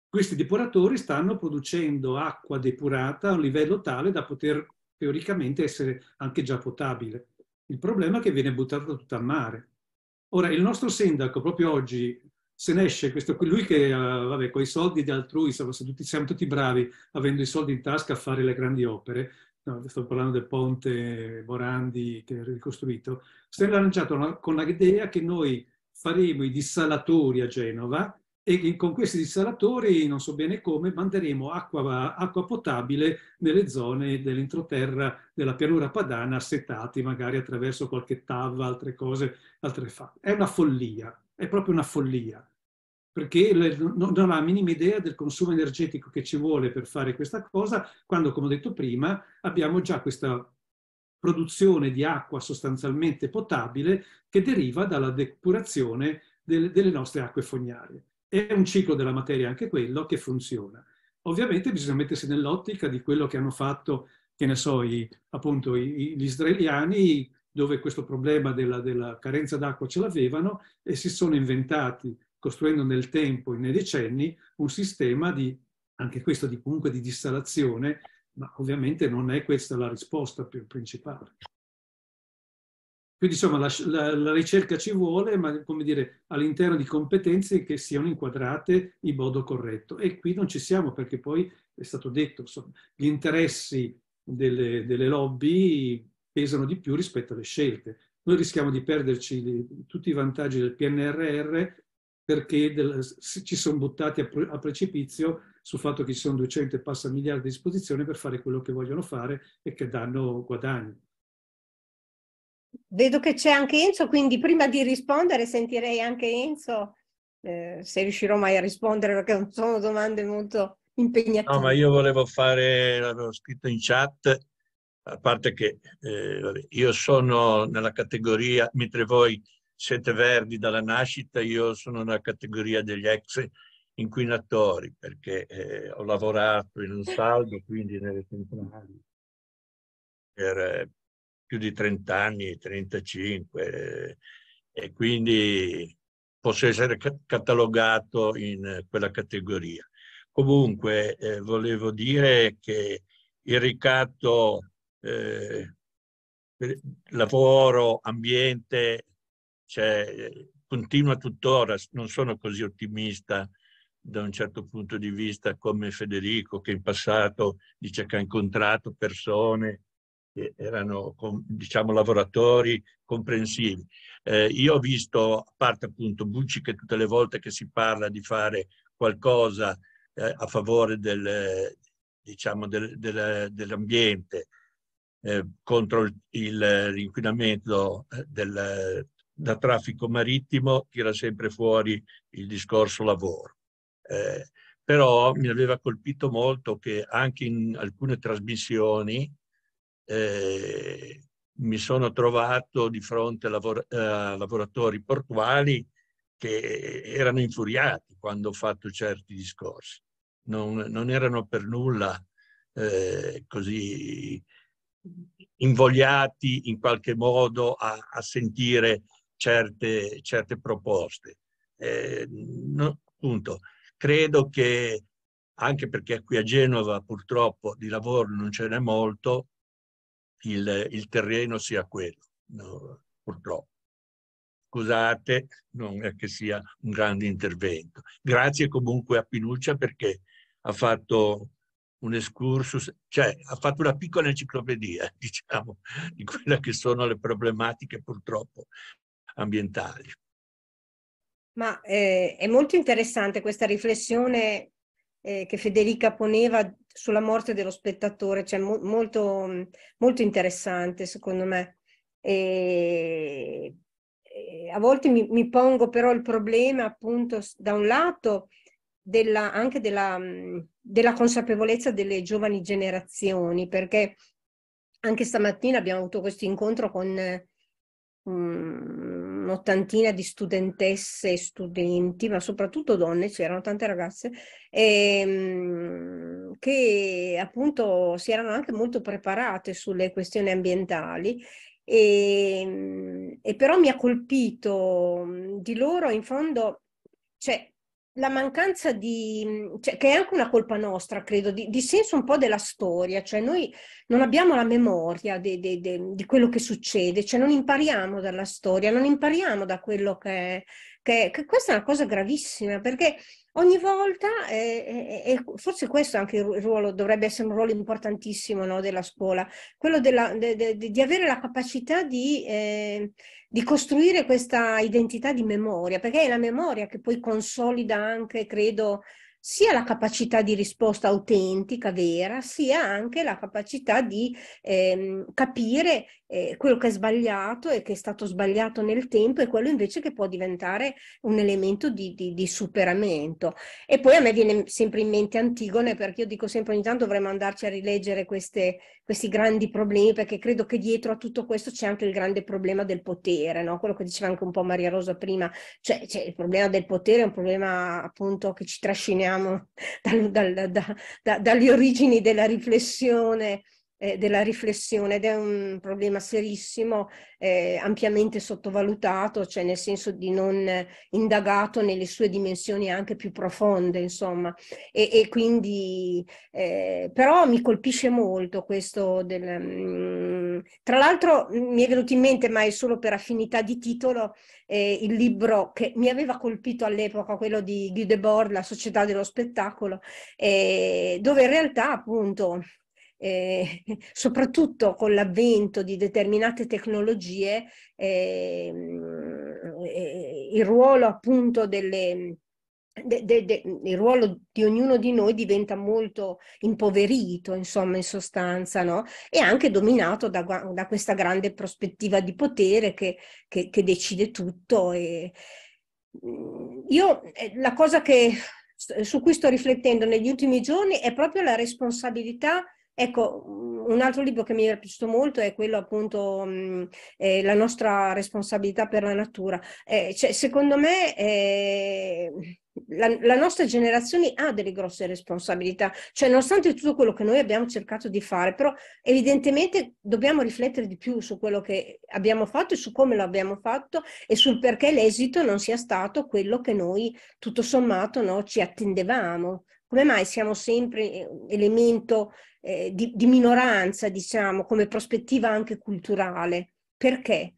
questi depuratori stanno producendo acqua depurata a un livello tale da poter teoricamente essere anche già potabile. Il problema è che viene buttata tutta a mare. Ora, il nostro sindaco proprio oggi se ne esce questo qui, lui che eh, vabbè, con i soldi di altrui siamo tutti, siamo tutti bravi avendo i soldi in tasca a fare le grandi opere, no, sto parlando del ponte Morandi che è ricostruito, si è lanciato una, con l'idea che noi faremo i dissalatori a Genova e con questi dissalatori, non so bene come, manderemo acqua, acqua potabile nelle zone dell'entroterra della pianura padana, setati magari attraverso qualche tavola, altre cose, altre fa. È una follia, è proprio una follia perché non ha la minima idea del consumo energetico che ci vuole per fare questa cosa, quando, come ho detto prima, abbiamo già questa produzione di acqua sostanzialmente potabile che deriva dalla depurazione delle nostre acque fognarie. È un ciclo della materia anche quello che funziona. Ovviamente bisogna mettersi nell'ottica di quello che hanno fatto, che ne so, i, appunto i, gli israeliani, dove questo problema della, della carenza d'acqua ce l'avevano e si sono inventati costruendo nel tempo e nei decenni un sistema di, anche questo di, comunque di dissalazione, ma ovviamente non è questa la risposta più principale. Quindi insomma la, la, la ricerca ci vuole, ma come dire, all'interno di competenze che siano inquadrate in modo corretto. E qui non ci siamo perché poi, è stato detto, insomma, gli interessi delle, delle lobby pesano di più rispetto alle scelte noi rischiamo di perderci tutti i vantaggi del PNRR perché del, ci sono buttati a, a, precipizio sul fatto che ci sono 200 e passa miliardi a disposizione per fare quello che vogliono fare e che danno guadagni. Vedo che c'è anche Enzo, quindi prima di rispondere sentirei anche Enzo, eh, se riuscirò mai a rispondere perché non sono domande molto impegnative. No, ma io volevo fare, l'avevo scritto in chat, a parte che eh, io sono nella categoria, mentre voi Sette Verdi dalla nascita, io sono nella categoria degli ex inquinatori perché eh, ho lavorato in un saldo, quindi nelle centrali, per eh, più di 30 anni, 35, e quindi posso essere catalogato in quella categoria. Comunque eh, volevo dire che il ricatto eh, lavoro, ambiente cioè, continua tuttora, non sono così ottimista da un certo punto di vista come Federico che in passato dice che ha incontrato persone che erano diciamo lavoratori comprensivi. Eh, io ho visto, a parte appunto Bucci che tutte le volte che si parla di fare qualcosa eh, a favore del, diciamo, del, del, dell'ambiente, eh, contro l'inquinamento eh, del da traffico marittimo tira sempre fuori il discorso lavoro. Eh, però mi aveva colpito molto che anche in alcune trasmissioni eh, mi sono trovato di fronte a lavor- eh, lavoratori portuali che erano infuriati quando ho fatto certi discorsi. Non, non erano per nulla eh, così invogliati in qualche modo a, a sentire certe, certe proposte. Eh, no, appunto, credo che anche perché qui a Genova purtroppo di lavoro non ce n'è molto, il, il terreno sia quello, no, purtroppo. Scusate, non è che sia un grande intervento. Grazie comunque a Pinuccia perché ha fatto un excursus, cioè ha fatto una piccola enciclopedia, diciamo, di quelle che sono le problematiche purtroppo ambientali. Ma eh, è molto interessante questa riflessione eh, che Federica poneva sulla morte dello spettatore, cioè mo- molto, molto, interessante secondo me. E, e eh, a volte mi, mi, pongo però il problema appunto da un lato della, anche della, della consapevolezza delle giovani generazioni, perché anche stamattina abbiamo avuto questo incontro con... Eh, un'ottantina di studentesse e studenti, ma soprattutto donne, c'erano tante ragazze, ehm, che appunto si erano anche molto preparate sulle questioni ambientali e, ehm, e, però mi ha colpito di loro in fondo, cioè la mancanza di, mhmm, cioè, che è anche una colpa nostra, credo, di, di, senso un po' della storia, cioè noi non abbiamo la memoria de, de, de, di quello che succede, cioè non impariamo dalla storia, non impariamo da quello che, È, che, che questa è una cosa gravissima perché ogni volta, e eh, eh, eh forse questo anche il ruolo, dovrebbe essere un ruolo importantissimo no, della scuola, quello della, de, de, de, di avere la capacità di, eh, di, costruire questa identità di memoria, perché è la memoria che poi consolida anche, credo, sia la capacità di risposta autentica, vera, sia anche la capacità di ehm, capire eh, quello che è sbagliato e che è stato sbagliato nel tempo e quello invece che può diventare un elemento di, di, di superamento. E poi a me viene sempre in mente Antigone perché io dico sempre ogni tanto dovremmo andarci a rileggere queste, questi grandi problemi perché credo che dietro a tutto questo c'è anche il grande problema del potere, no? quello che diceva anche un po' Maria Rosa prima, cioè, cioè il problema del potere è un problema appunto che ci trascina partiamo dal, dal, da, da, dalle origini della riflessione eh, della riflessione ed è un problema serissimo, eh, ampiamente sottovalutato, cioè nel senso di non eh, indagato nelle sue dimensioni anche più profonde, insomma. E, e quindi, eh, però mi colpisce molto questo del... Mh, mm, tra l'altro mi è venuto in mente, ma è solo per affinità di titolo, eh, il libro che mi aveva colpito all'epoca, quello di Guy Debord, La società dello spettacolo, dove in realtà appunto eh, soprattutto con l'avvento di determinate tecnologie, ehm, eh, il ruolo appunto delle, De, de, de, il ruolo di ognuno di noi diventa molto impoverito, insomma, in sostanza, no? E anche dominato da, da questa grande prospettiva di potere che, che, che decide tutto. E mm, io eh, la cosa che, su cui sto riflettendo negli ultimi giorni è proprio la responsabilità Ecco, un altro libro che mi è piaciuto molto è quello appunto mh, mm, eh, La nostra responsabilità per la natura. Eh, cioè, secondo me... Eh... La, la, nostra generazione ha delle grosse responsabilità, cioè nonostante tutto quello che noi abbiamo cercato di fare, però evidentemente dobbiamo riflettere di più su quello che abbiamo fatto e su come lo abbiamo fatto e sul perché l'esito non sia stato quello che noi tutto sommato no, ci attendevamo. Come mai siamo sempre eh, elemento eh, di, di, minoranza, diciamo, come prospettiva anche culturale. Perché?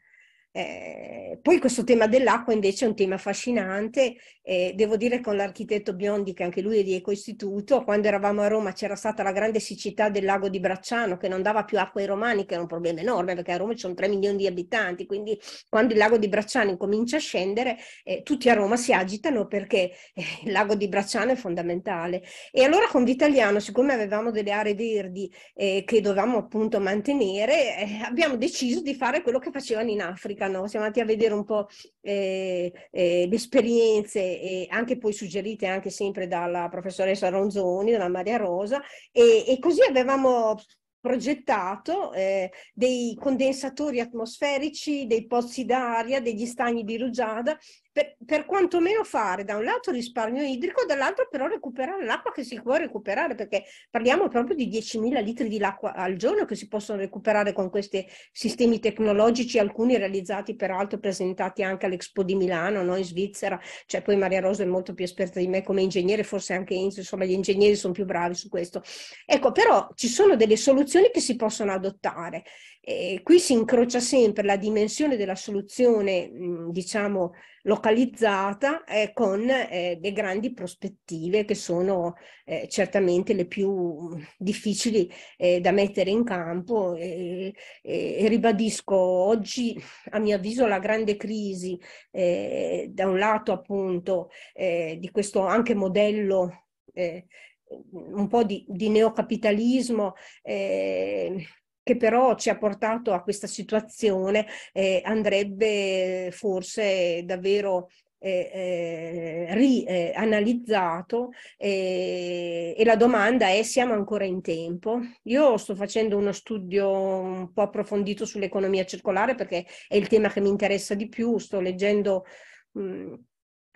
Eh, poi questo tema dell'acqua invece è un tema affascinante eh, devo dire con l'architetto Biondi, che anche lui è di Eco Istituto, quando eravamo a Roma c'era stata la grande siccità del lago di Bracciano che non dava più acqua ai romani, che era un problema enorme perché a Roma ci sono 3 milioni di abitanti, quindi quando il lago di Bracciano incomincia a scendere eh, tutti a Roma si agitano perché eh, il lago di Bracciano è fondamentale. E allora con Vitaliano, siccome avevamo delle aree verdi eh, che dovevamo appunto mantenere, eh, abbiamo deciso di fare quello che facevano in Africa, no? siamo andati a vedere un po' eh, le esperienze e anche poi suggerite anche sempre dalla professoressa Ronzoni, dalla Maria Rosa, e, e così avevamo progettato eh, dei condensatori atmosferici, dei pozzi d'aria, degli stagni di rugiada per, per quantomeno fare da un lato risparmio idrico, dall'altro però recuperare l'acqua che si può recuperare, perché parliamo proprio di 10.000 litri di acqua al giorno che si possono recuperare con questi sistemi tecnologici, alcuni realizzati peraltro presentati anche all'Expo di Milano, no? in Svizzera, cioè poi Maria Rosa è molto più esperta di me come ingegnere, forse anche Enzo, insomma gli ingegneri sono più bravi su questo. Ecco, però ci sono delle soluzioni che si possono adottare. E qui si incrocia sempre la dimensione della soluzione, diciamo, localizzata eh, con eh, le grandi prospettive che sono eh, certamente le più difficili eh, da mettere in campo. E, e, ribadisco, oggi a mio avviso la grande crisi, eh, da un lato appunto eh, di questo anche modello un po' di, di neocapitalismo eh, che però ci ha portato a questa situazione eh, andrebbe forse davvero eh, eh, rianalizzato eh, eh, e la domanda è siamo ancora in tempo? Io sto facendo uno studio un po' approfondito sull'economia circolare perché è il tema che mi interessa di più, sto leggendo mh,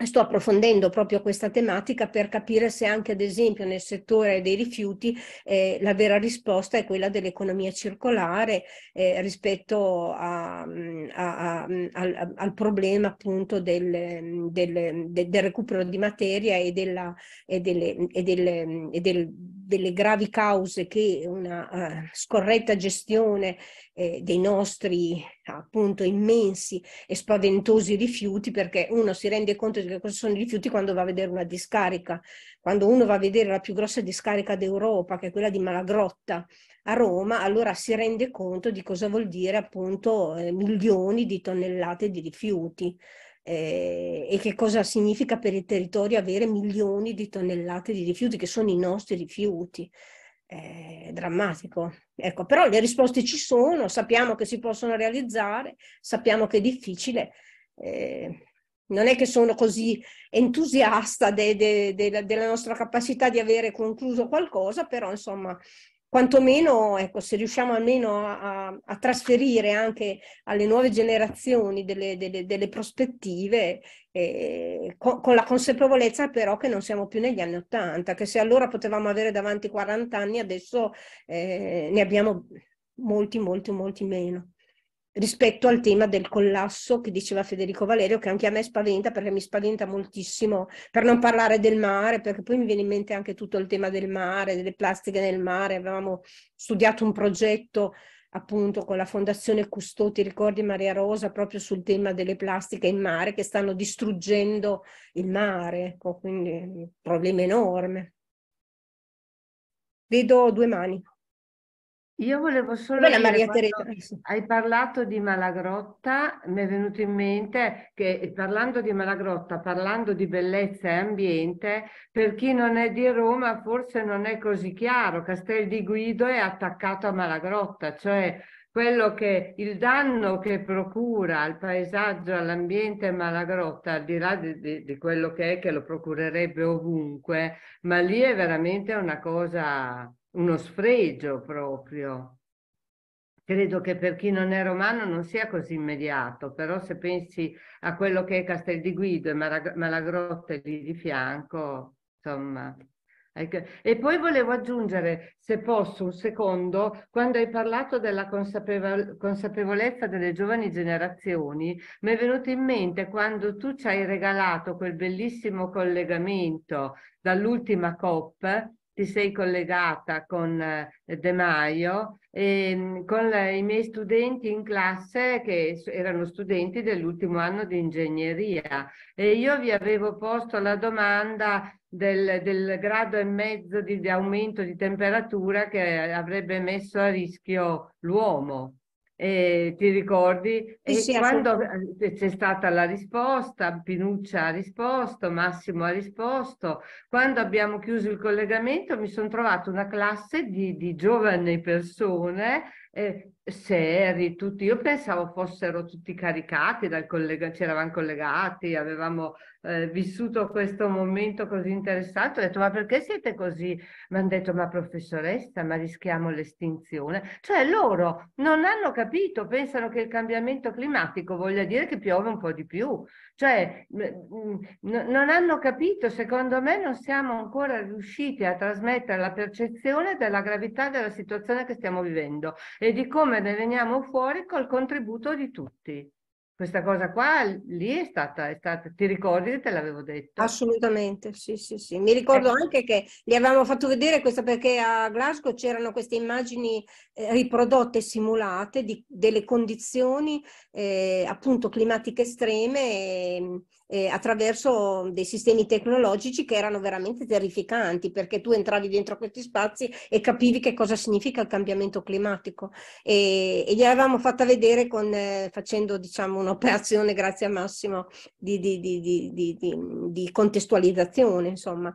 sto approfondendo proprio questa tematica per capire se anche ad esempio nel settore dei rifiuti eh, la vera risposta è quella dell'economia circolare eh, rispetto a, mm, a, a, mm, al, al, problema appunto del, mm, del, del, recupero di materia e, della, e, delle, e, delle, e del, delle gravi cause che una uh, scorretta gestione eh, dei nostri appunto immensi e spaventosi rifiuti perché uno si rende conto di che cosa sono i rifiuti quando va a vedere una discarica, quando uno va a vedere la più grossa discarica d'Europa che è quella di Malagrotta a Roma, allora si rende conto di cosa vuol dire appunto eh, milioni di tonnellate di rifiuti. Eh, e che cosa significa per il territorio avere milioni di tonnellate di rifiuti che sono i nostri rifiuti. Eh, è drammatico. Ecco, però le risposte ci sono, sappiamo che si possono realizzare, sappiamo che è difficile. Eh, non è che sono così entusiasta de, de, de, della nostra capacità di avere concluso qualcosa, però insomma quantomeno ecco, se riusciamo almeno a, a, a, trasferire anche alle nuove generazioni delle, delle, delle prospettive, eh, con, con, la consapevolezza però che non siamo più negli anni Ottanta, che se allora potevamo avere davanti 40 anni, adesso eh, ne abbiamo molti, molti, molti meno rispetto al tema del collasso che diceva Federico Valerio, che anche a me spaventa perché mi spaventa moltissimo, per non parlare del mare, perché poi mi viene in mente anche tutto il tema del mare, delle plastiche nel mare, avevamo studiato un progetto appunto con la Fondazione Custodi ricordi Maria Rosa, proprio sul tema delle plastiche in mare che stanno distruggendo il mare, ecco, quindi un problema enorme. Vedo due mani. Io volevo solo Bella Maria Teresa. hai parlato di Malagrotta, mi è venuto in mente che eh, parlando di Malagrotta, parlando di bellezza e ambiente, per chi non è di Roma forse non è così chiaro, Castel di Guido è attaccato a Malagrotta, cioè quello che il danno che procura al paesaggio, all'ambiente Malagrotta, al di là di, di, di quello che è che lo procurerebbe ovunque, ma lì è veramente una cosa uno sfregio proprio. Credo che per chi non è romano non sia così immediato, però se pensi a quello che è Castel di Guido e Malagrotte lì di fianco, insomma. E poi volevo aggiungere, se posso, un secondo, quando hai parlato della consapevole consapevolezza delle giovani generazioni, mi è venuto in mente quando tu ci hai regalato quel bellissimo collegamento dall'ultima COP ti sei collegata con eh, De Maio, e, ehm, con i miei studenti in classe che erano studenti dell'ultimo anno di ingegneria e io vi avevo posto la domanda del, del grado e mezzo di, di aumento di temperatura che avrebbe messo a rischio l'uomo eh, ti ricordi? Sì, e sì, quando eh, c'è stata la risposta, Pinuccia ha risposto, Massimo ha risposto, quando abbiamo chiuso il collegamento mi sono trovata una classe di, di giovani persone eh, seri, tutti, io pensavo fossero tutti caricati, dal collega, ci eravamo collegati, avevamo eh, vissuto questo momento così interessante, ho detto ma perché siete così? Mi hanno detto ma professoressa, ma rischiamo l'estinzione, cioè loro non hanno capito, pensano che il cambiamento climatico voglia dire che piove un po' di più, cioè, non hanno capito, secondo me non siamo ancora riusciti a trasmettere la percezione della gravità della situazione che stiamo vivendo e di come ne veniamo fuori col contributo di tutti. Questa cosa qua lì è stata, è stata ti ricordi te l'avevo detto? Assolutamente, sì, sì, sì. Mi ricordo eh. anche che gli avevamo fatto vedere questo perché a Glasgow c'erano queste immagini eh, riprodotte, simulate, di, delle condizioni eh, appunto climatiche estreme eh, attraverso dei sistemi tecnologici che erano veramente terrificanti perché tu entravi dentro questi spazi e capivi che cosa significa il cambiamento climatico e, e gliel'avevamo fatta vedere con, eh, facendo diciamo un'operazione grazie a Massimo di, di, di, di contestualizzazione insomma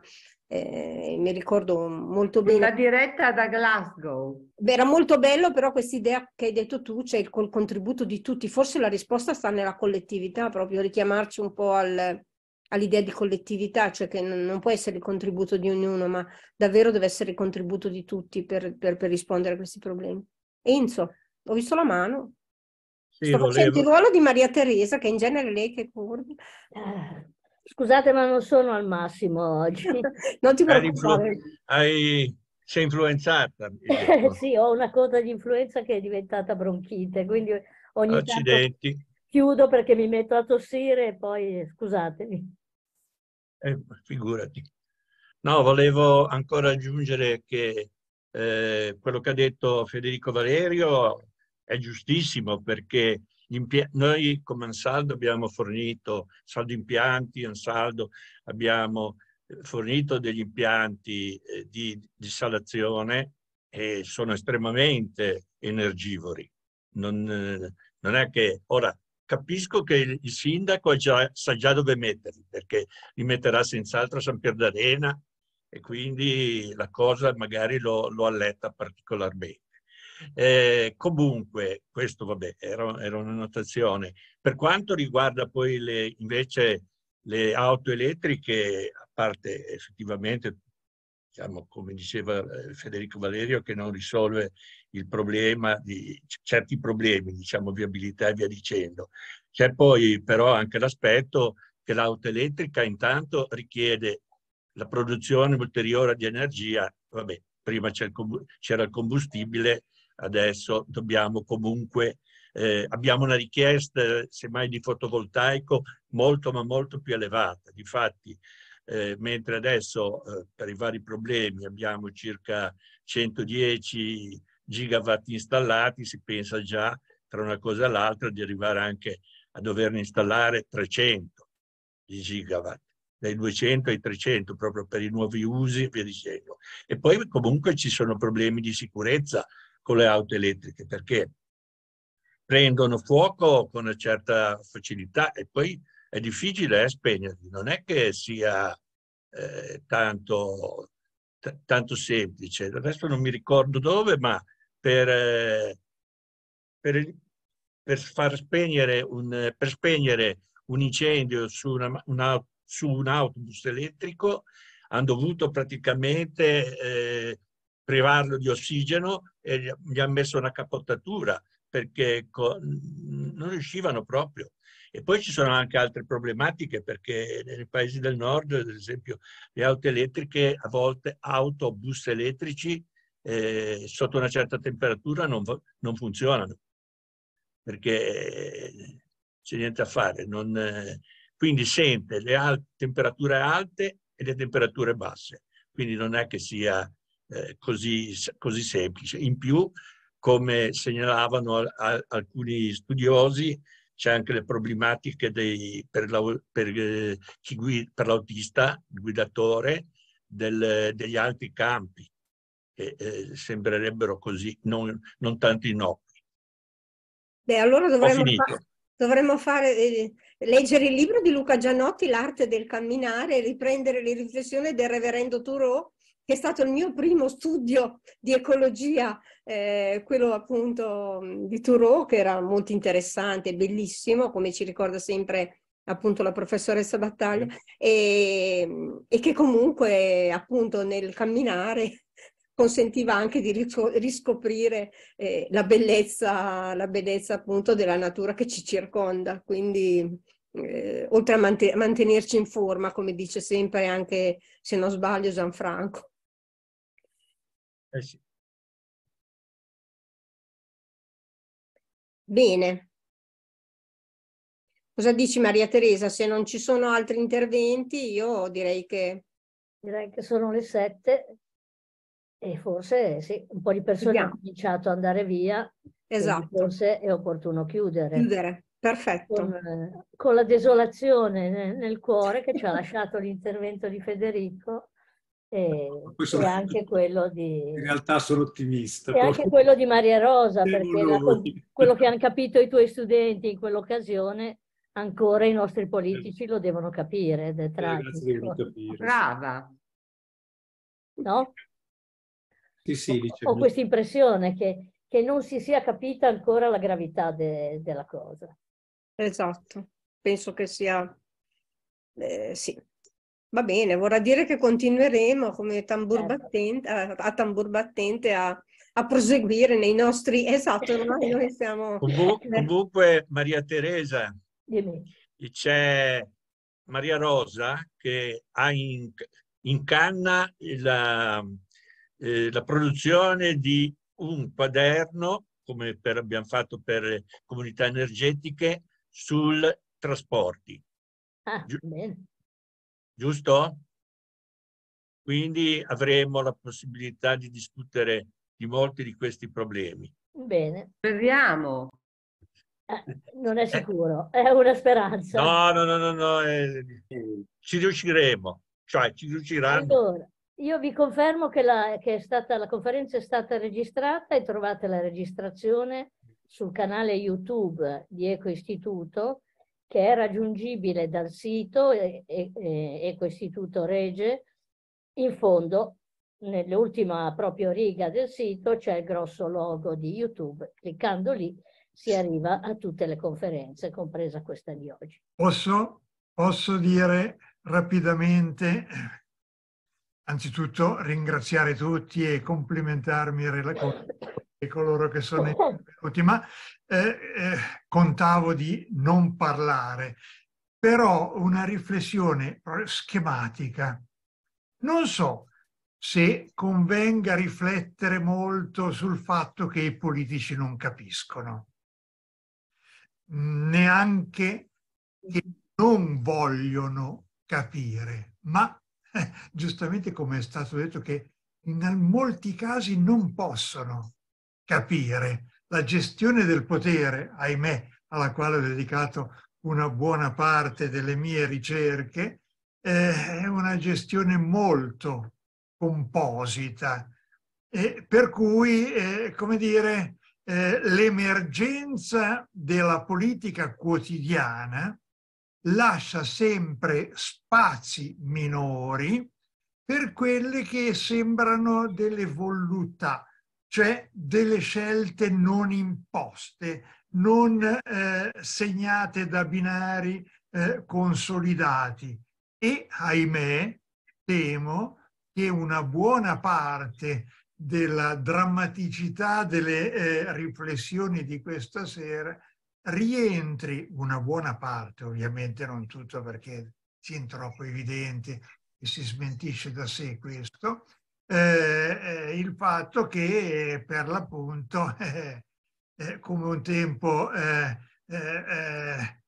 eh, mi ricordo molto bene. La diretta da Glasgow. Beh, era molto bello, però questa idea che hai detto tu, cioè col contributo di tutti, forse la risposta sta nella collettività, proprio richiamarci un po' al, all'idea di collettività, cioè che non, non, può essere il contributo di ognuno, ma davvero deve essere il contributo di tutti per, per, per rispondere a questi problemi. Enzo, ho visto la mano. Sì, Sto volevo. il ruolo di Maria Teresa, che in genere lei che curva. Scusate, ma non sono al massimo oggi. non ti preoccupare. Hai, sei influenzata. Eh, sì, ho una coda di influenza che è diventata bronchite, quindi ogni Accidenti. tanto chiudo perché mi metto a tossire e poi scusatemi. Eh, figurati. No, volevo ancora aggiungere che eh, quello che ha detto Federico Valerio è giustissimo perché noi come Ansaldo abbiamo fornito, saldo impianti, Ansaldo, abbiamo eh, fornito degli impianti eh, di, di salazione e sono estremamente energivori. Non, eh, non, è che ora capisco che il sindaco già, sa già dove metterli, perché li metterà senz'altro a San Pier d'Arena e quindi la cosa magari lo, lo alletta particolarmente. Eh, comunque, questo vabbè, era, era notazione. Per quanto riguarda poi le, invece le auto elettriche, a parte effettivamente, diciamo, come diceva eh, Federico Valerio, che non risolve il problema di certi problemi, diciamo viabilità e via dicendo. C'è poi però anche l'aspetto che l'auto elettrica intanto richiede la produzione ulteriore di energia, vabbè, prima c'era il combustibile, adesso dobbiamo comunque, eh, abbiamo una richiesta semmai di fotovoltaico molto ma molto più elevata. Difatti, eh, mentre adesso eh, per i vari problemi abbiamo circa 110 gigawatt installati, si pensa già tra una cosa e l'altra di arrivare anche a doverne installare 300 di gigawatt dai 200 ai 300 proprio per i nuovi usi e via dicendo. E poi comunque ci sono problemi di sicurezza con le auto elettriche perché prendono fuoco con una certa facilità e poi è difficile eh, spegnerli, non è che sia eh, tanto, t- tanto semplice. Adesso non mi ricordo dove, ma per, eh, per, per far spegnere un, per spegnere un incendio su, una, una, su, un autobus elettrico hanno dovuto praticamente eh, privarlo di ossigeno e gli ha messo una capottatura perché non riuscivano proprio. E poi ci sono anche altre problematiche perché nei paesi del nord, ad esempio, le auto elettriche, a volte autobus elettrici, eh, sotto una certa temperatura non, non funzionano perché eh, c'è niente a fare. Non, eh, quindi sente le al temperature alte e le temperature basse. Quindi non è che sia eh, così, così, semplice. In più, come segnalavano al, al, alcuni studiosi, c'è anche le problematiche dei, per, la, per, eh, guida, per, l'autista, il guidatore, del, degli altri campi, che eh, sembrerebbero così, non, non tanto innocui. Beh, allora dovremmo, fa- dovremmo fare, eh, leggere il libro di Luca Gianotti, L'arte del camminare, e riprendere le riflessioni del reverendo Thoreau che è stato il mio primo studio di ecologia, eh, quello appunto mm, di Thoreau, che era molto interessante, bellissimo, come ci ricorda sempre appunto la professoressa Battaglia, e, mm, e che comunque appunto nel camminare consentiva anche di riscoprire eh, la bellezza, la bellezza appunto della natura che ci circonda. Quindi, mm, eh, oltre a mantenerci in forma, come dice sempre anche, se non sbaglio, Gianfranco. Eh sì. Bene. Cosa dici Maria Teresa? Se non ci sono altri interventi, io direi che... Direi che sono le sette e forse sì, un po' di persone hanno cominciato ad andare via. Esatto. Forse è opportuno chiudere. Chiudere, perfetto. Con, eh, con la desolazione nel cuore che ci ha lasciato l'intervento di Federico E, e anche quello di... In realtà sono ottimista. E anche quello di Maria Rosa, perché la, quello che hanno capito i tuoi studenti in quell'occasione, ancora i nostri politici lo devono capire ed è tragico. Eh, Brava! No? Sì, sì, diciamo. Ho, ho questa impressione che, che, non si sia capita ancora la gravità de, della cosa. Esatto, penso che sia... Eh, sì, Va bene, vorrà dire che continueremo come tambur certo. battente, a, a tambur battente a, a, proseguire nei nostri... Esatto, ormai noi siamo... Comunque, eh, comunque Maria Teresa, c'è Maria Rosa che ha in, in canna la, eh, la, produzione di un quaderno, come per, abbiamo fatto per comunità energetiche, sul trasporti. Ah, bene giusto? Quindi avremo la possibilità di discutere di molti di questi problemi. Bene. Speriamo. Eh, non è sicuro, è una speranza. No, no, no, no, no eh, ci riusciremo, cioè ci riusciranno. Allora, io vi confermo che, la, che stata, la conferenza è stata registrata e trovate la registrazione sul canale YouTube di Eco Istituto che è raggiungibile dal sito e, e, Ecoistituto Rege. In fondo, nell'ultima proprio riga del sito, c'è il grosso logo di YouTube. Cliccando lì si arriva a tutte le conferenze, compresa questa di oggi. Posso, posso dire rapidamente, anzitutto ringraziare tutti e complimentarmi con coloro che sono intervenuti, ma eh, eh, contavo di non parlare. Però una riflessione schematica. Non so se convenga riflettere molto sul fatto che i politici non capiscono, neanche che non vogliono capire, ma eh, giustamente come è stato detto che in molti casi non possono capire. La gestione del potere, ahimè, alla quale ho dedicato una buona parte delle mie ricerche, eh, è una gestione molto composita, eh, per cui, eh, come dire, eh, l'emergenza della politica quotidiana lascia sempre spazi minori per quelle che sembrano delle voluttà, cioè delle scelte non imposte, non eh, segnate da binari eh, consolidati. E ahimè, temo che una buona parte della drammaticità delle eh, riflessioni di questa sera rientri, una buona parte ovviamente, non tutto perché è sono troppo evidente e si smentisce da sé questo, eh, eh, il fatto che per l'appunto, eh, eh, come un tempo eh, eh,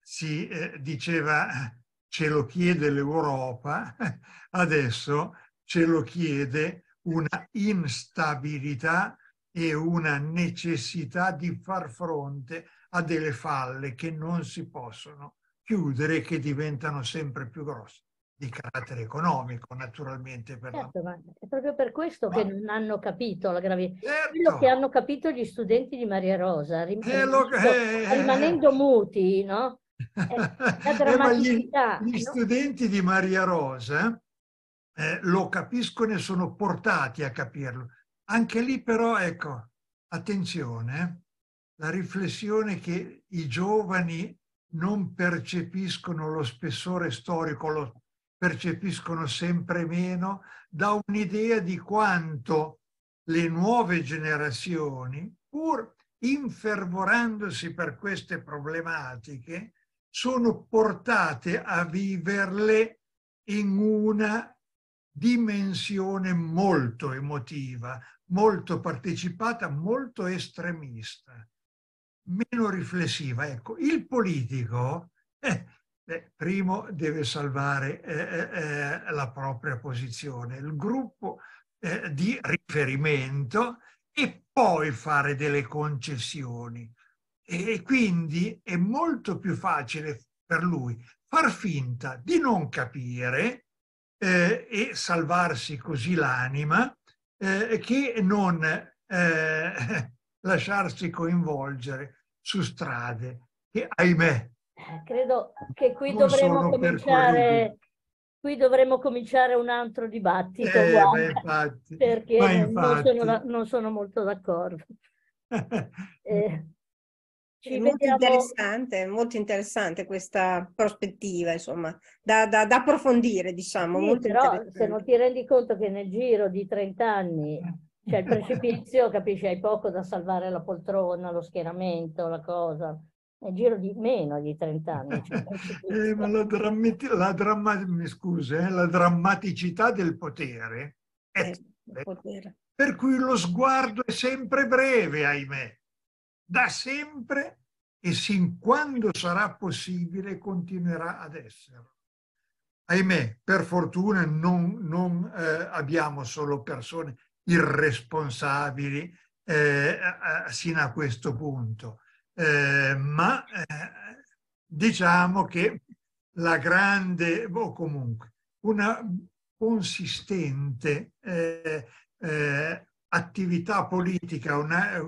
si diceva ce lo chiede l'Europa, adesso ce lo chiede una instabilità e una necessità di far fronte a delle falle che non si possono chiudere e che diventano sempre più grosse di carattere economico, naturalmente. Per certo, la... è proprio per questo ma... che non hanno capito la gravità. Certo. Quello che hanno capito gli studenti di Maria Rosa, rimanendo, eh, lo... eh, eh rimanendo eh, muti, no? Eh. Eh, la drammaticità. gli, gli no? studenti di Maria Rosa lo capiscono e sono portati a capirlo. Anche lì però, ecco, attenzione, la riflessione che i giovani non percepiscono lo spessore storico, lo, percepiscono sempre meno, da un'idea di quanto le nuove generazioni, pur infervorandosi per queste problematiche, sono portate a viverle in una dimensione molto emotiva, molto partecipata, molto estremista, meno riflessiva. Ecco, il politico eh, Beh, primo deve salvare eh, eh, eh, la propria posizione, il gruppo eh, di riferimento e poi fare delle concessioni. E, e quindi è molto più facile per lui far finta di non capire eh, e salvarsi così l'anima eh, che non lasciarsi coinvolgere su strade che, ahimè, credo che qui non dovremo cominciare qui dovremmo cominciare un altro dibattito, eh, guarda, beh, infatti, perché non sono, non, sono, molto d'accordo. eh, molto, interessante, molto interessante, questa prospettiva, insomma, da, da, da approfondire, diciamo. Sì, però se non ti rendi conto che nel giro di 30 anni c'è cioè il precipizio, capisci, hai poco da salvare la poltrona, lo schieramento, la cosa nel giro di meno di 30 anni. Cioè, eh, ma la, drammati- la, dramma- scusa, eh, la, drammaticità del potere è eh, eh, potere. per cui lo sguardo è sempre breve, ahimè, da sempre e sin quando sarà possibile continuerà ad esserlo. Ahimè, per fortuna non, non eh, abbiamo solo persone irresponsabili eh, sino a questo punto eh, ma eh, diciamo che la grande, o boh, comunque, una consistente eh, eh, attività politica, una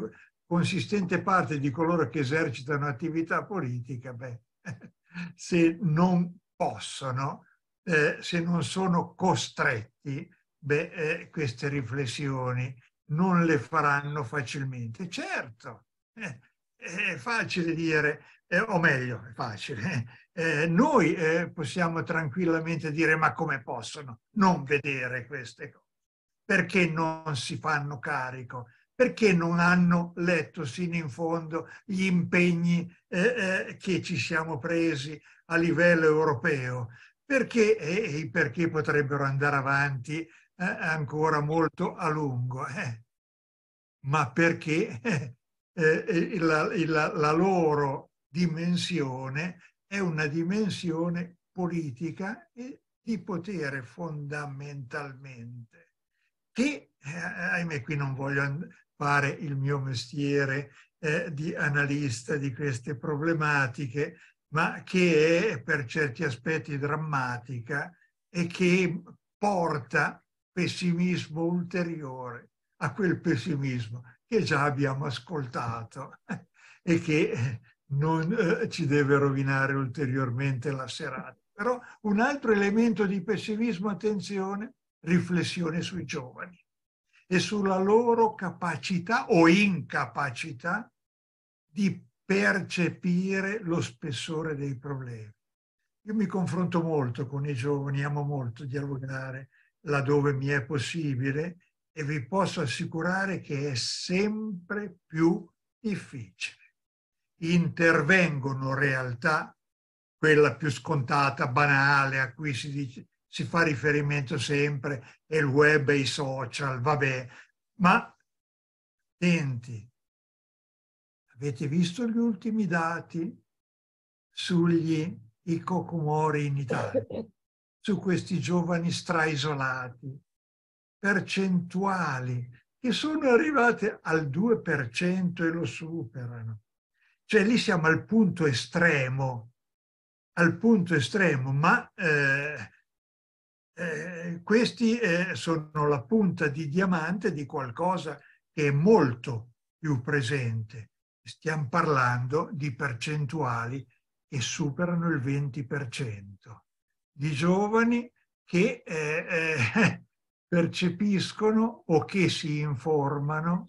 consistente parte di coloro che esercitano attività politica, beh, se non possono, eh, se non sono costretti, beh, eh, queste riflessioni non le faranno facilmente. Certo, eh, è facile dire, eh, o meglio, è facile, eh, noi eh, possiamo tranquillamente dire ma come possono non vedere queste cose? Perché non si fanno carico? Perché non hanno letto sino in fondo gli impegni eh, eh, che ci siamo presi a livello europeo? Perché, e perché potrebbero andare avanti eh, ancora molto a lungo? Ma perché eh, eh la, la, la loro dimensione è una dimensione politica e di potere fondamentalmente, che, eh, ahimè, qui non voglio fare il mio mestiere eh, di analista di queste problematiche, ma che è per certi aspetti drammatica e che porta pessimismo ulteriore a quel pessimismo che già abbiamo ascoltato e che eh, non eh, ci deve rovinare ulteriormente la serata. Però un altro elemento di pessimismo, attenzione, riflessione sui giovani e sulla loro capacità o incapacità di percepire lo spessore dei problemi. Io mi confronto molto con i giovani, amo molto dialogare laddove mi è possibile e vi posso assicurare che è sempre più difficile. Intervengono realtà, quella più scontata, banale, a cui si, dice, si fa riferimento sempre, e il web e i social, vabbè, ma attenti, avete visto gli ultimi dati sugli icocomori in Italia, su questi giovani straisolati? percentuali che sono arrivate al 2% e lo superano. Cioè lì siamo al punto estremo, al punto estremo, ma eh, eh, questi eh, sono la punta di diamante di qualcosa che è molto più presente. Stiamo parlando di percentuali che superano il 20%, di giovani che eh, eh percepiscono o che si informano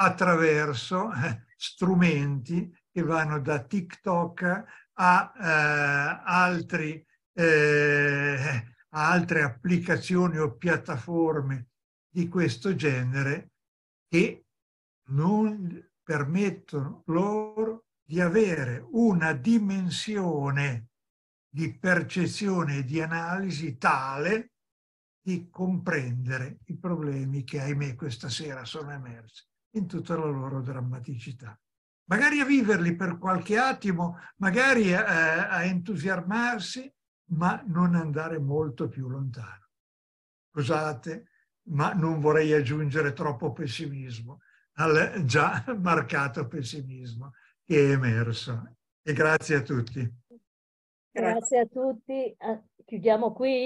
attraverso eh, strumenti che vanno da TikTok a, eh, altri, eh, a altre applicazioni o piattaforme di questo genere che non permettono loro di avere una dimensione di percezione e di analisi tale di comprendere i problemi che, ahimè, questa sera sono emersi in tutta la loro drammaticità. Magari a viverli per qualche attimo, magari a, a entusiasmarsi, ma non andare molto più lontano. Scusate, ma non vorrei aggiungere troppo pessimismo al già marcato pessimismo che è emerso. E grazie a tutti. Grazie a tutti. Eh, chiudiamo qui.